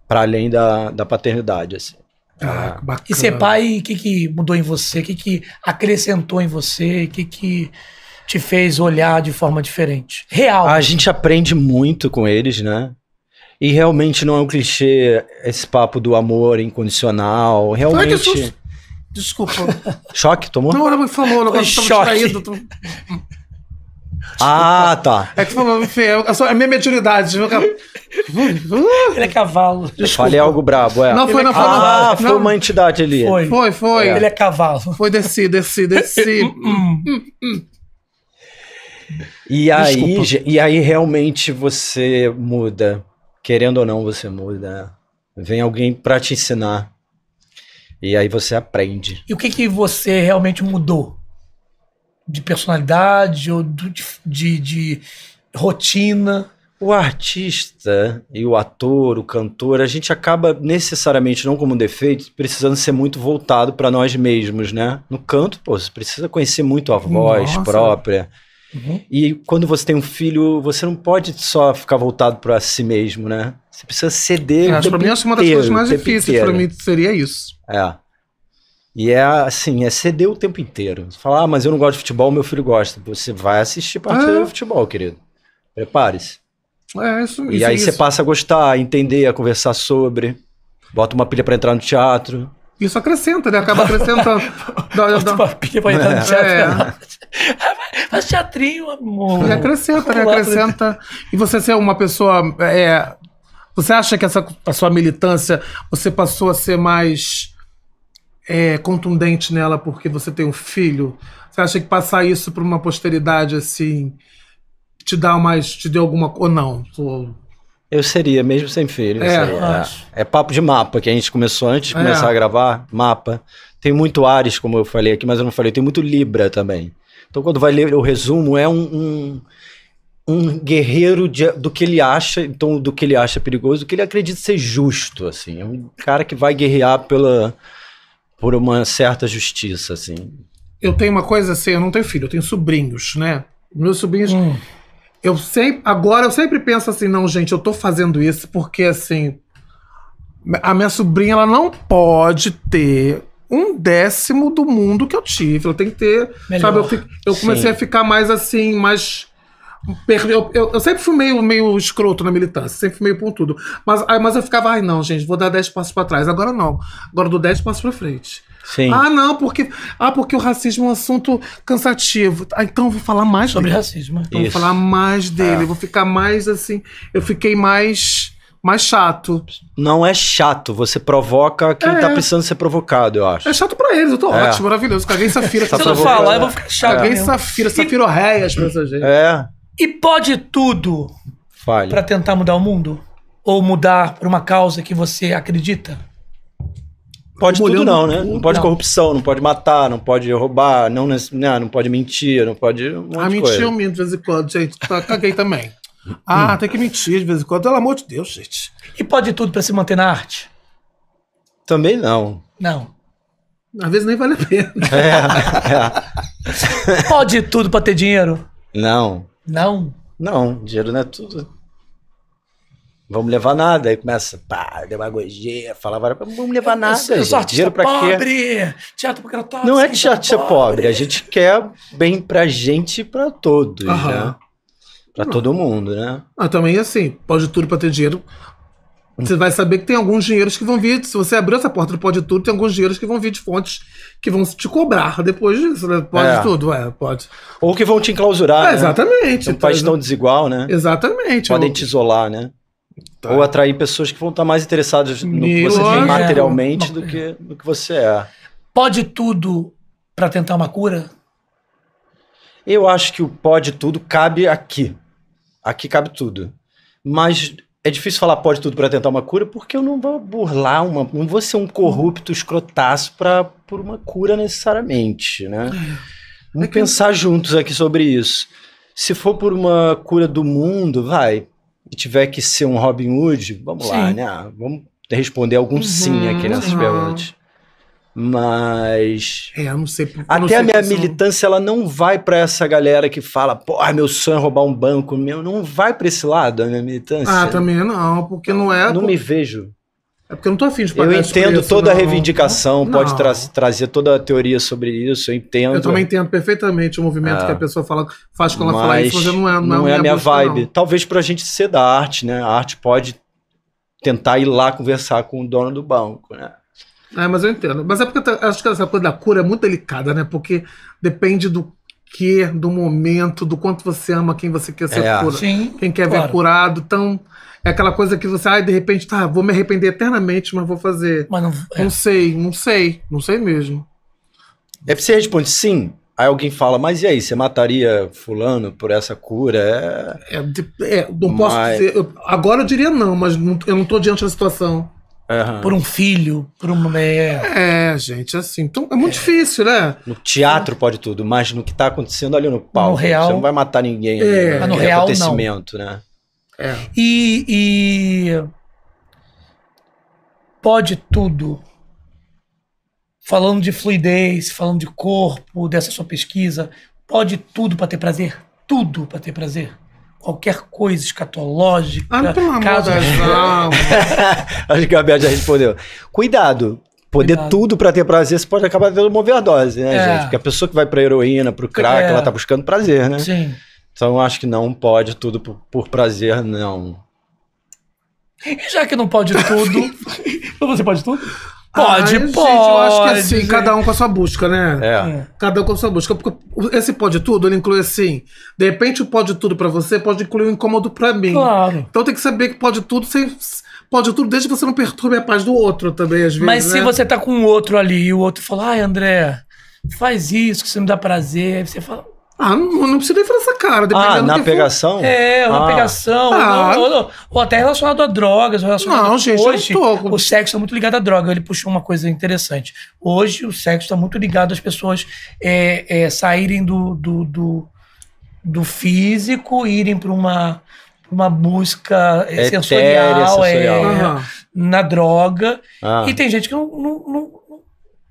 S3: para além da, da paternidade, assim.
S2: Ah, ah. e ser pai, o que, que mudou em você? O que, que acrescentou em você? O que, que te fez olhar de forma diferente.
S3: Real. A gente aprende muito com eles, né? E realmente não é um clichê esse papo do amor incondicional. Realmente.
S2: Desculpa.
S3: Choque, tomou? Não,
S2: não falou, não. eu tava distraído. Tô...
S3: Ah, tá. É que falou,
S1: enfim, é a é minha mediunidade. Meu...
S3: Ele é cavalo. Desculpa. Falei algo brabo, é. Não, foi, não, foi, ah, não, foi não. uma entidade ali. Foi,
S1: foi. foi. É. Ele é cavalo. Foi, desci, desci, desci. hum,
S2: hum, hum. hum.
S3: E aí, e aí realmente você muda. Querendo ou não, você muda. Vem alguém para te ensinar. E aí você aprende.
S2: E o que, que você realmente mudou? De personalidade ou de, de, de rotina?
S3: O artista e o ator, o cantor, a gente acaba necessariamente, não como defeito, precisando ser muito voltado para nós mesmos, né? No canto, pô, você precisa conhecer muito a voz Nossa. própria Uhum. E quando você tem um filho, você não pode só ficar voltado para si mesmo, né? Você precisa ceder. É, para mim é uma das coisas mais difíceis para mim seria isso. É. E é assim, é ceder o tempo inteiro. Você fala, ah, mas eu não gosto de futebol, meu filho gosta. Você vai assistir partida é. de futebol, querido. Prepare-se.
S1: É, isso E isso, é aí isso. você
S3: passa a gostar, a entender, a conversar sobre. Bota uma pilha para entrar no teatro. Isso
S1: acrescenta, né? Acaba acrescentando.
S2: dá, dá, papinha pra
S3: entrar no é. teatro.
S2: É. Faz teatrinho, amor. E acrescenta, né? né? Acrescenta.
S1: E você ser uma pessoa. É, você acha que essa a sua militância você passou a ser mais é, contundente nela porque você tem um filho? Você acha que passar isso para uma posteridade assim te dá mais te deu alguma ou não? Tô,
S3: eu seria, mesmo sem filho. É, é, é, papo de mapa, que a gente começou antes de começar é. a gravar, mapa. Tem muito Ares, como eu falei aqui, mas eu não falei, tem muito Libra também. Então, quando vai ler o resumo, é um, um, um guerreiro de, do que ele acha, então, do que ele acha perigoso, do que ele acredita ser justo, assim. É um cara que vai guerrear pela, por uma certa justiça, assim.
S1: Eu tenho uma coisa assim, eu não tenho filho, eu tenho sobrinhos, né? Meus sobrinhos. Hum. Eu sempre, agora eu sempre penso assim, não, gente, eu tô fazendo isso porque assim, a minha sobrinha ela não pode ter um décimo do mundo que eu tive. Ela tem que ter, Melhor. sabe? Eu, fico, eu comecei Sim. a ficar mais assim, mais eu, eu, eu, sempre fui meio, meio escroto na militância, sempre fui meio pontudo. Mas, aí, mas eu ficava, ai não, gente, vou dar dez passos para trás. Agora não. Agora eu dou dez passos para frente. Sim. Ah, não, porque. Ah, porque o racismo é um assunto cansativo. Ah, então eu vou falar mais sobre dele. racismo. Né? Então eu vou falar
S3: mais dele. É. Vou ficar mais assim. Eu fiquei mais. Mais chato. Não é chato, você provoca quem tá é. tá precisando ser provocado, eu acho.
S1: É chato pra eles, eu tô é. ótimo, maravilhoso. Caguei Safira. Tá Se eu não falar, eu vou ficar chato. Caguei é. Né? Safira, pra
S2: essa gente. É. E pode tudo Fale. pra tentar mudar o mundo? Ou mudar por uma causa que você acredita?
S3: Pode tudo não, né? Não pode não. corrupção, não pode matar, não pode roubar, não, não, né, não pode mentir, não pode um Ah, mentir eu minto
S1: de vez em quando, gente. Tá, caguei também. Ah, tem que mentir de vez em quando. Pelo amor de
S2: Deus, gente. E pode tudo para se manter na arte?
S3: Também não.
S2: Não. Às vezes nem vale a pena.
S3: É,
S2: é. pode tudo para ter
S3: dinheiro? Não. Não? Não, dinheiro não é tudo. Vamos levar nada. Aí começa, pá, demagogia, falava, vamos levar nada. Eu, eu sou artista pra pobre, quê?
S2: teatro porque eu tô tá Não é assim, teatro artista tá é pobre.
S3: pobre, a gente quer bem pra gente e pra todos, Aham. né? Pra Não. todo mundo, né?
S1: Ah, também assim, pode tudo pra ter dinheiro. Você vai saber que tem alguns dinheiros que vão vir. Se você abrir essa porta do Pode Tudo, tem alguns dinheiros que vão vir de fontes que vão te cobrar depois disso. Né? Pode é. tudo, é, pode.
S3: Ou que vão te enclausurar. É, né? exatamente. Né? Um então, país tão desigual, né? Exatamente. Podem te isolar, né? Tá. Ou atrair pessoas que vão estar mais interessadas no que você tem materialmente do que no que você é. Pode tudo para tentar uma cura? Eu acho que o pode tudo cabe aqui. Aqui cabe tudo. Mas é difícil falar pode tudo para tentar uma cura, porque eu não vou burlar uma. Não vou ser um corrupto escrotaço pra, por uma cura necessariamente, né? É. Vamos é que... pensar juntos aqui sobre isso. Se for por uma cura do mundo, vai, e tiver que ser um Robin Hood, vamos sim. lá, né? Ah, vamos responder algum uhum, sim aqui nessas uhum. perguntas. Mas.
S1: É, eu não sei. Eu
S3: até não sei a minha militância, ela não vai para essa galera que fala, pô, ah, meu sonho é roubar um banco meu. Não vai para esse lado a minha militância. Ah, também
S1: não, porque não é. Não por... me vejo. É porque eu não estou afim de pagar Eu entendo preço, toda não. a reivindicação, não. pode tra
S3: trazer toda a teoria sobre isso, eu entendo. Eu também
S1: entendo perfeitamente o movimento é. que a ah. pessoa fala, faz quando mas ela fala isso, mas não é, não, é não é, a minha busca, vibe.
S3: Talvez para a gente ser da arte, né? A arte pode tentar ir lá conversar com o dono do banco, né?
S1: É, mas eu entendo. Mas é porque acho que essa coisa da cura é muito delicada, né? Porque depende do que do momento, do quanto você ama quem você quer ser é. curado, quem quer claro. ver curado. Então, é aquela coisa que você, ai, de repente, tá, vou me arrepender eternamente, mas vou fazer. Mas não, é. não sei, não sei, não sei mesmo.
S3: É porque você responde sim, Aí alguém fala, mas e aí, você mataria fulano por essa cura? É, é, é não posso dizer.
S1: Eu, agora eu diria não, mas não, eu não estou diante da situação. Uhum. Por um filho, por uma mulher. É,
S3: gente, assim. Então é muito é. difícil, né? No teatro pode tudo, mas no que tá acontecendo ali no palco, no real, você não vai matar ninguém. É, né? no real, acontecimento, não. né? É. E,
S2: e. Pode tudo. Falando de fluidez, falando de corpo, dessa sua pesquisa, pode tudo para ter prazer? Tudo para ter prazer? qualquer coisa escatológica. Ah, pelo caso...
S3: Acho que a Bel já respondeu. Cuidado. Poder Cuidado. tudo para ter prazer, você pode acabar tendo uma overdose, né, é. gente? Porque a pessoa que vai pra heroína, pro é. crack, é. ela tá buscando prazer, né? Sim. Então acho que não pode tudo por, por prazer, não.
S2: E já que não pode tudo. você pode tudo? Pode, Ai, pode. Gente, eu acho
S1: que é assim, cada um com a sua busca, né? É. é. Cada um com a sua busca. Porque esse pode tudo, ele inclui assim. De repente, o pode tudo para você pode incluir o um incômodo para mim. Claro. Então tem que saber que pode tudo
S2: sem. Pode tudo, desde que você não perturbe a paz do outro também, às vezes. Mas né? se você tá com o outro ali e o outro fala, ai, André, faz isso, que isso me dá prazer. Aí você fala,
S3: ah, não, não precisa nem falar essa cara. Ah, na pegação? For. É, na é ah. pegação. Ah. Ou,
S2: ou, ou, até relacionado a drogas. Relacionado não, a... gente, hoje, eu tô. O sexo está muito ligado à droga. Ele puxou uma coisa interessante. Hoje, o sexo está muito ligado às pessoas é, é, saírem do, do, do, do físico, irem para uma, uma busca é, sensorial, sensorial. É, uhum. na droga. Ah. E tem gente que não, não, não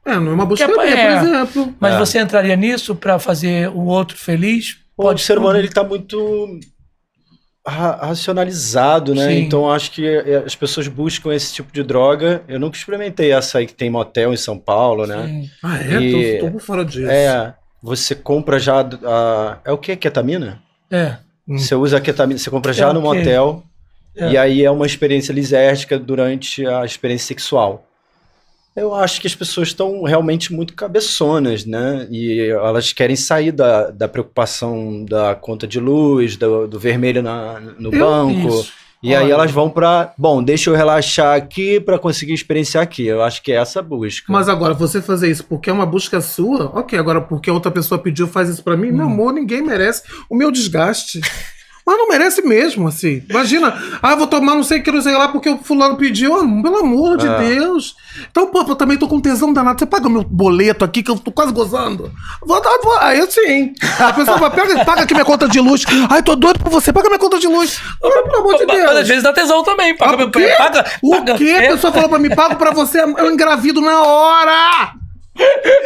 S3: é, não é uma busca é minha, é, por exemplo. Mas é.
S2: você entraria nisso para fazer o outro feliz?
S3: Pode o ser humano ele tá muito racionalizado, né? Sim. Então acho que é, as pessoas buscam esse tipo de droga. Eu nunca experimentei essa aí que tem motel em São Paulo, né? Sim. Ah, é? tô, tô fora disso. É, você compra já a, é o que? Ketamina? É. Hum. Você usa a ketamina, você compra já é no motel. É. E aí é uma experiência lisérgica durante a experiência sexual. Eu acho que as pessoas estão realmente muito cabeçonas, né? E elas querem sair da, da preocupação da conta de luz, do, do vermelho na, no eu banco. Isso. E Olha. aí elas vão para, bom, deixa eu relaxar aqui para conseguir experienciar aqui. Eu acho que é essa a busca.
S1: Mas agora você fazer isso porque é uma busca sua? OK, agora porque outra pessoa pediu, faz isso para mim? Hum. Meu amor, ninguém merece o meu desgaste. Mas não merece mesmo, assim. Imagina, ah, vou tomar não sei o que, não sei lá, porque o fulano pediu. Ah, pelo amor de é. Deus. Então, pô, eu também tô com tesão danado. Você paga meu boleto aqui, que eu tô quase gozando. Vou dar, vou... Aí ah, sim. A pessoa vai, pega, paga aqui minha conta de luz. Ai, tô doido por você, paga minha conta de luz. pelo amor de Deus. Mas às
S2: vezes dá tesão também. Paga, ah, paga, paga,
S1: o paga, quê? É. A pessoa falou pra mim, pago pra você, eu engravido na
S2: hora.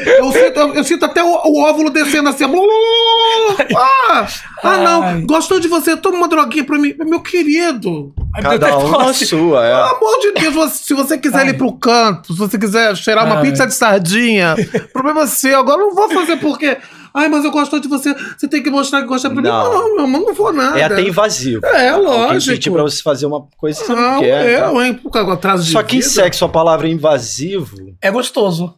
S1: Eu sinto, eu, sinto até o, o, óvulo descendo assim. Blá, blá, blá, ah, ah, não. Gostou de você? Toma uma droguinha pra mim. Meu querido. Cada um a
S3: sua, é. Pelo
S1: amor de Deus, se você quiser Ai. ir pro canto, se você quiser cheirar Ai. uma pizza de sardinha, problema seu. Agora eu não vou fazer porque... Ai, mas eu gosto de você. Você tem que mostrar que
S3: gosta pra mim. Não, não,
S1: meu irmão, não vou nada. É até invasivo.
S3: É, é lógico. Pedir pra você fazer uma coisa que você não, não quer. Eu, tá? hein?
S1: Atraso de Só que vida. em sexo
S3: a palavra invasivo... É gostoso.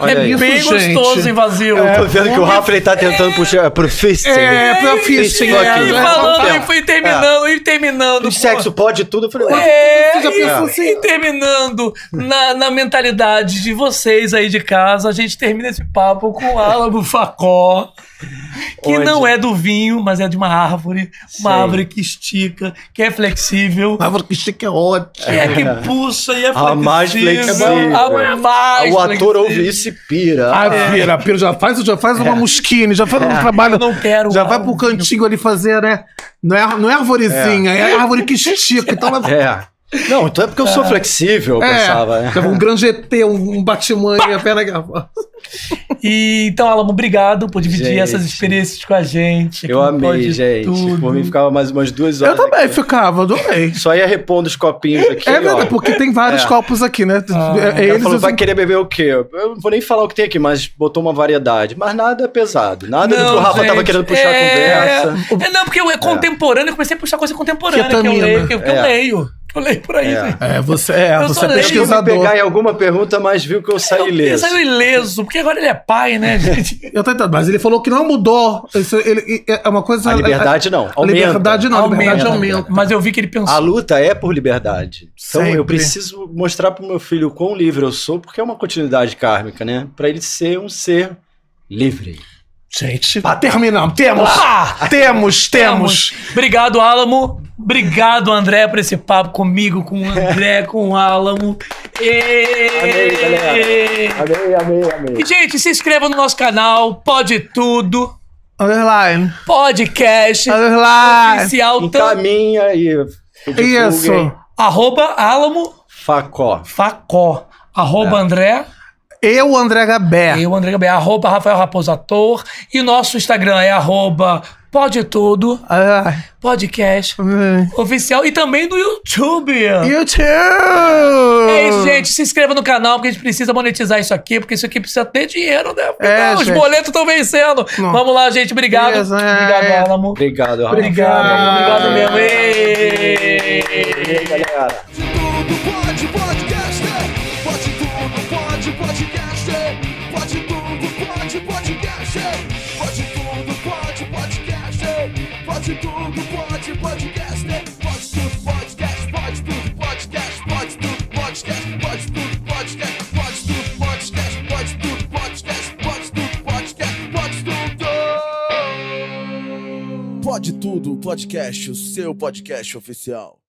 S3: Olha é aí. bem isso, gostoso gente. vazio. Eu tô é vendo é, que o Rafa ele tá tentando é, puxar pro fisting. É, é pro fisting. É, e falando, é, e foi terminando, e terminando. O sexo pode tudo. Eu falei, é, eu e, assim, e assim?
S2: terminando na, na mentalidade de vocês aí de casa, a gente termina esse papo com o Álamo Facó que Onde? não é do vinho, mas é de uma árvore, uma árvore que estica, que é flexível. Uma árvore que estica é ótima. Que é que puxa e é flexível. A mais flexível. É é a mais o ator ouve isso e
S1: pira. A ah, é. pira, pira. Já faz, já faz é. uma musquine, já faz é. um trabalho. Eu não quero. Já vai pro cantinho ali fazer, né? Não é, não é arvorezinha, é. é, árvore que estica. Então ela... É.
S2: Não, então é porque eu sou flexível, eu pensava. Né? Um grande ET, um, um Batman e a perna...
S3: E, então, Alamo, obrigado por dividir gente, essas experiências com a gente. Eu amei, gente. Tudo. Por mim ficava mais umas duas horas. Eu também aqui. ficava, adorei. Só ia repondo os copinhos aqui. É verdade, ó. porque tem vários é.
S1: copos aqui, né? Ah. É, eles falou, vai assim
S3: querer beber o quê? Eu não vou nem falar o que tem aqui, mas botou uma variedade. Mas nada é pesado. Nada não, do que o Rafa gente, tava querendo puxar é... a conversa.
S2: É, não, porque eu é contemporâneo, eu comecei a puxar coisa contemporânea, é que eu leio. Que né? que eu leio. Eu leio por aí, é.
S3: é você é, eu você é pesquisador. Eu pegar em alguma pergunta, mas viu que eu saí é, ileso. Ele saiu
S1: ileso,
S2: porque agora ele é pai, né, é. gente?
S1: eu tô mas ele falou que não mudou. Isso, ele, é, é uma
S2: coisa... A liberdade não, a aumenta. liberdade não, aumenta, liberdade aumenta. aumenta. Mas
S3: eu vi que ele pensou... A luta é por liberdade. Então Sempre. eu preciso mostrar pro meu filho quão livre eu sou, porque é uma continuidade kármica, né? Pra ele ser um ser livre. Gente. Ah, terminamos. Ah, temos. temos, temos.
S2: Obrigado, Álamo. Obrigado, André, por esse papo comigo, com o André, com o Álamo. Amei, amém, Amei, amei, amei. E, gente, se inscreva no nosso canal. Pode tudo. Underline. Podcast. Underline. Oficial. também tam... e... Isso. Arroba Álamo.
S3: Facó.
S2: Facó. Arroba é. André. Eu, André Gabé. Eu, André Gabé. Arroba Rafael Raposo Ator. E nosso Instagram é arroba Pode Tudo. Ah. Podcast. Ah. Oficial. E também no YouTube. YouTube! É isso, gente. Se inscreva no canal, porque a gente precisa monetizar isso aqui, porque isso aqui precisa ter dinheiro, né? É, Não, os boletos estão vencendo. Não. Vamos lá, gente. Obrigado. Beleza, é. Obrigado,
S3: Alamo. Obrigado, Rafa. Obrigado. Obrigado ah. mesmo. Ei.
S1: tudo pode, podcast, pode tudo, podcast, pode tudo, podcast, pode tudo, podcast, pode tudo, podcast, pode tudo, podcast, pode tudo, podcast, pode tudo, podcast, pode tudo. Pode tudo, podcast, o seu podcast oficial.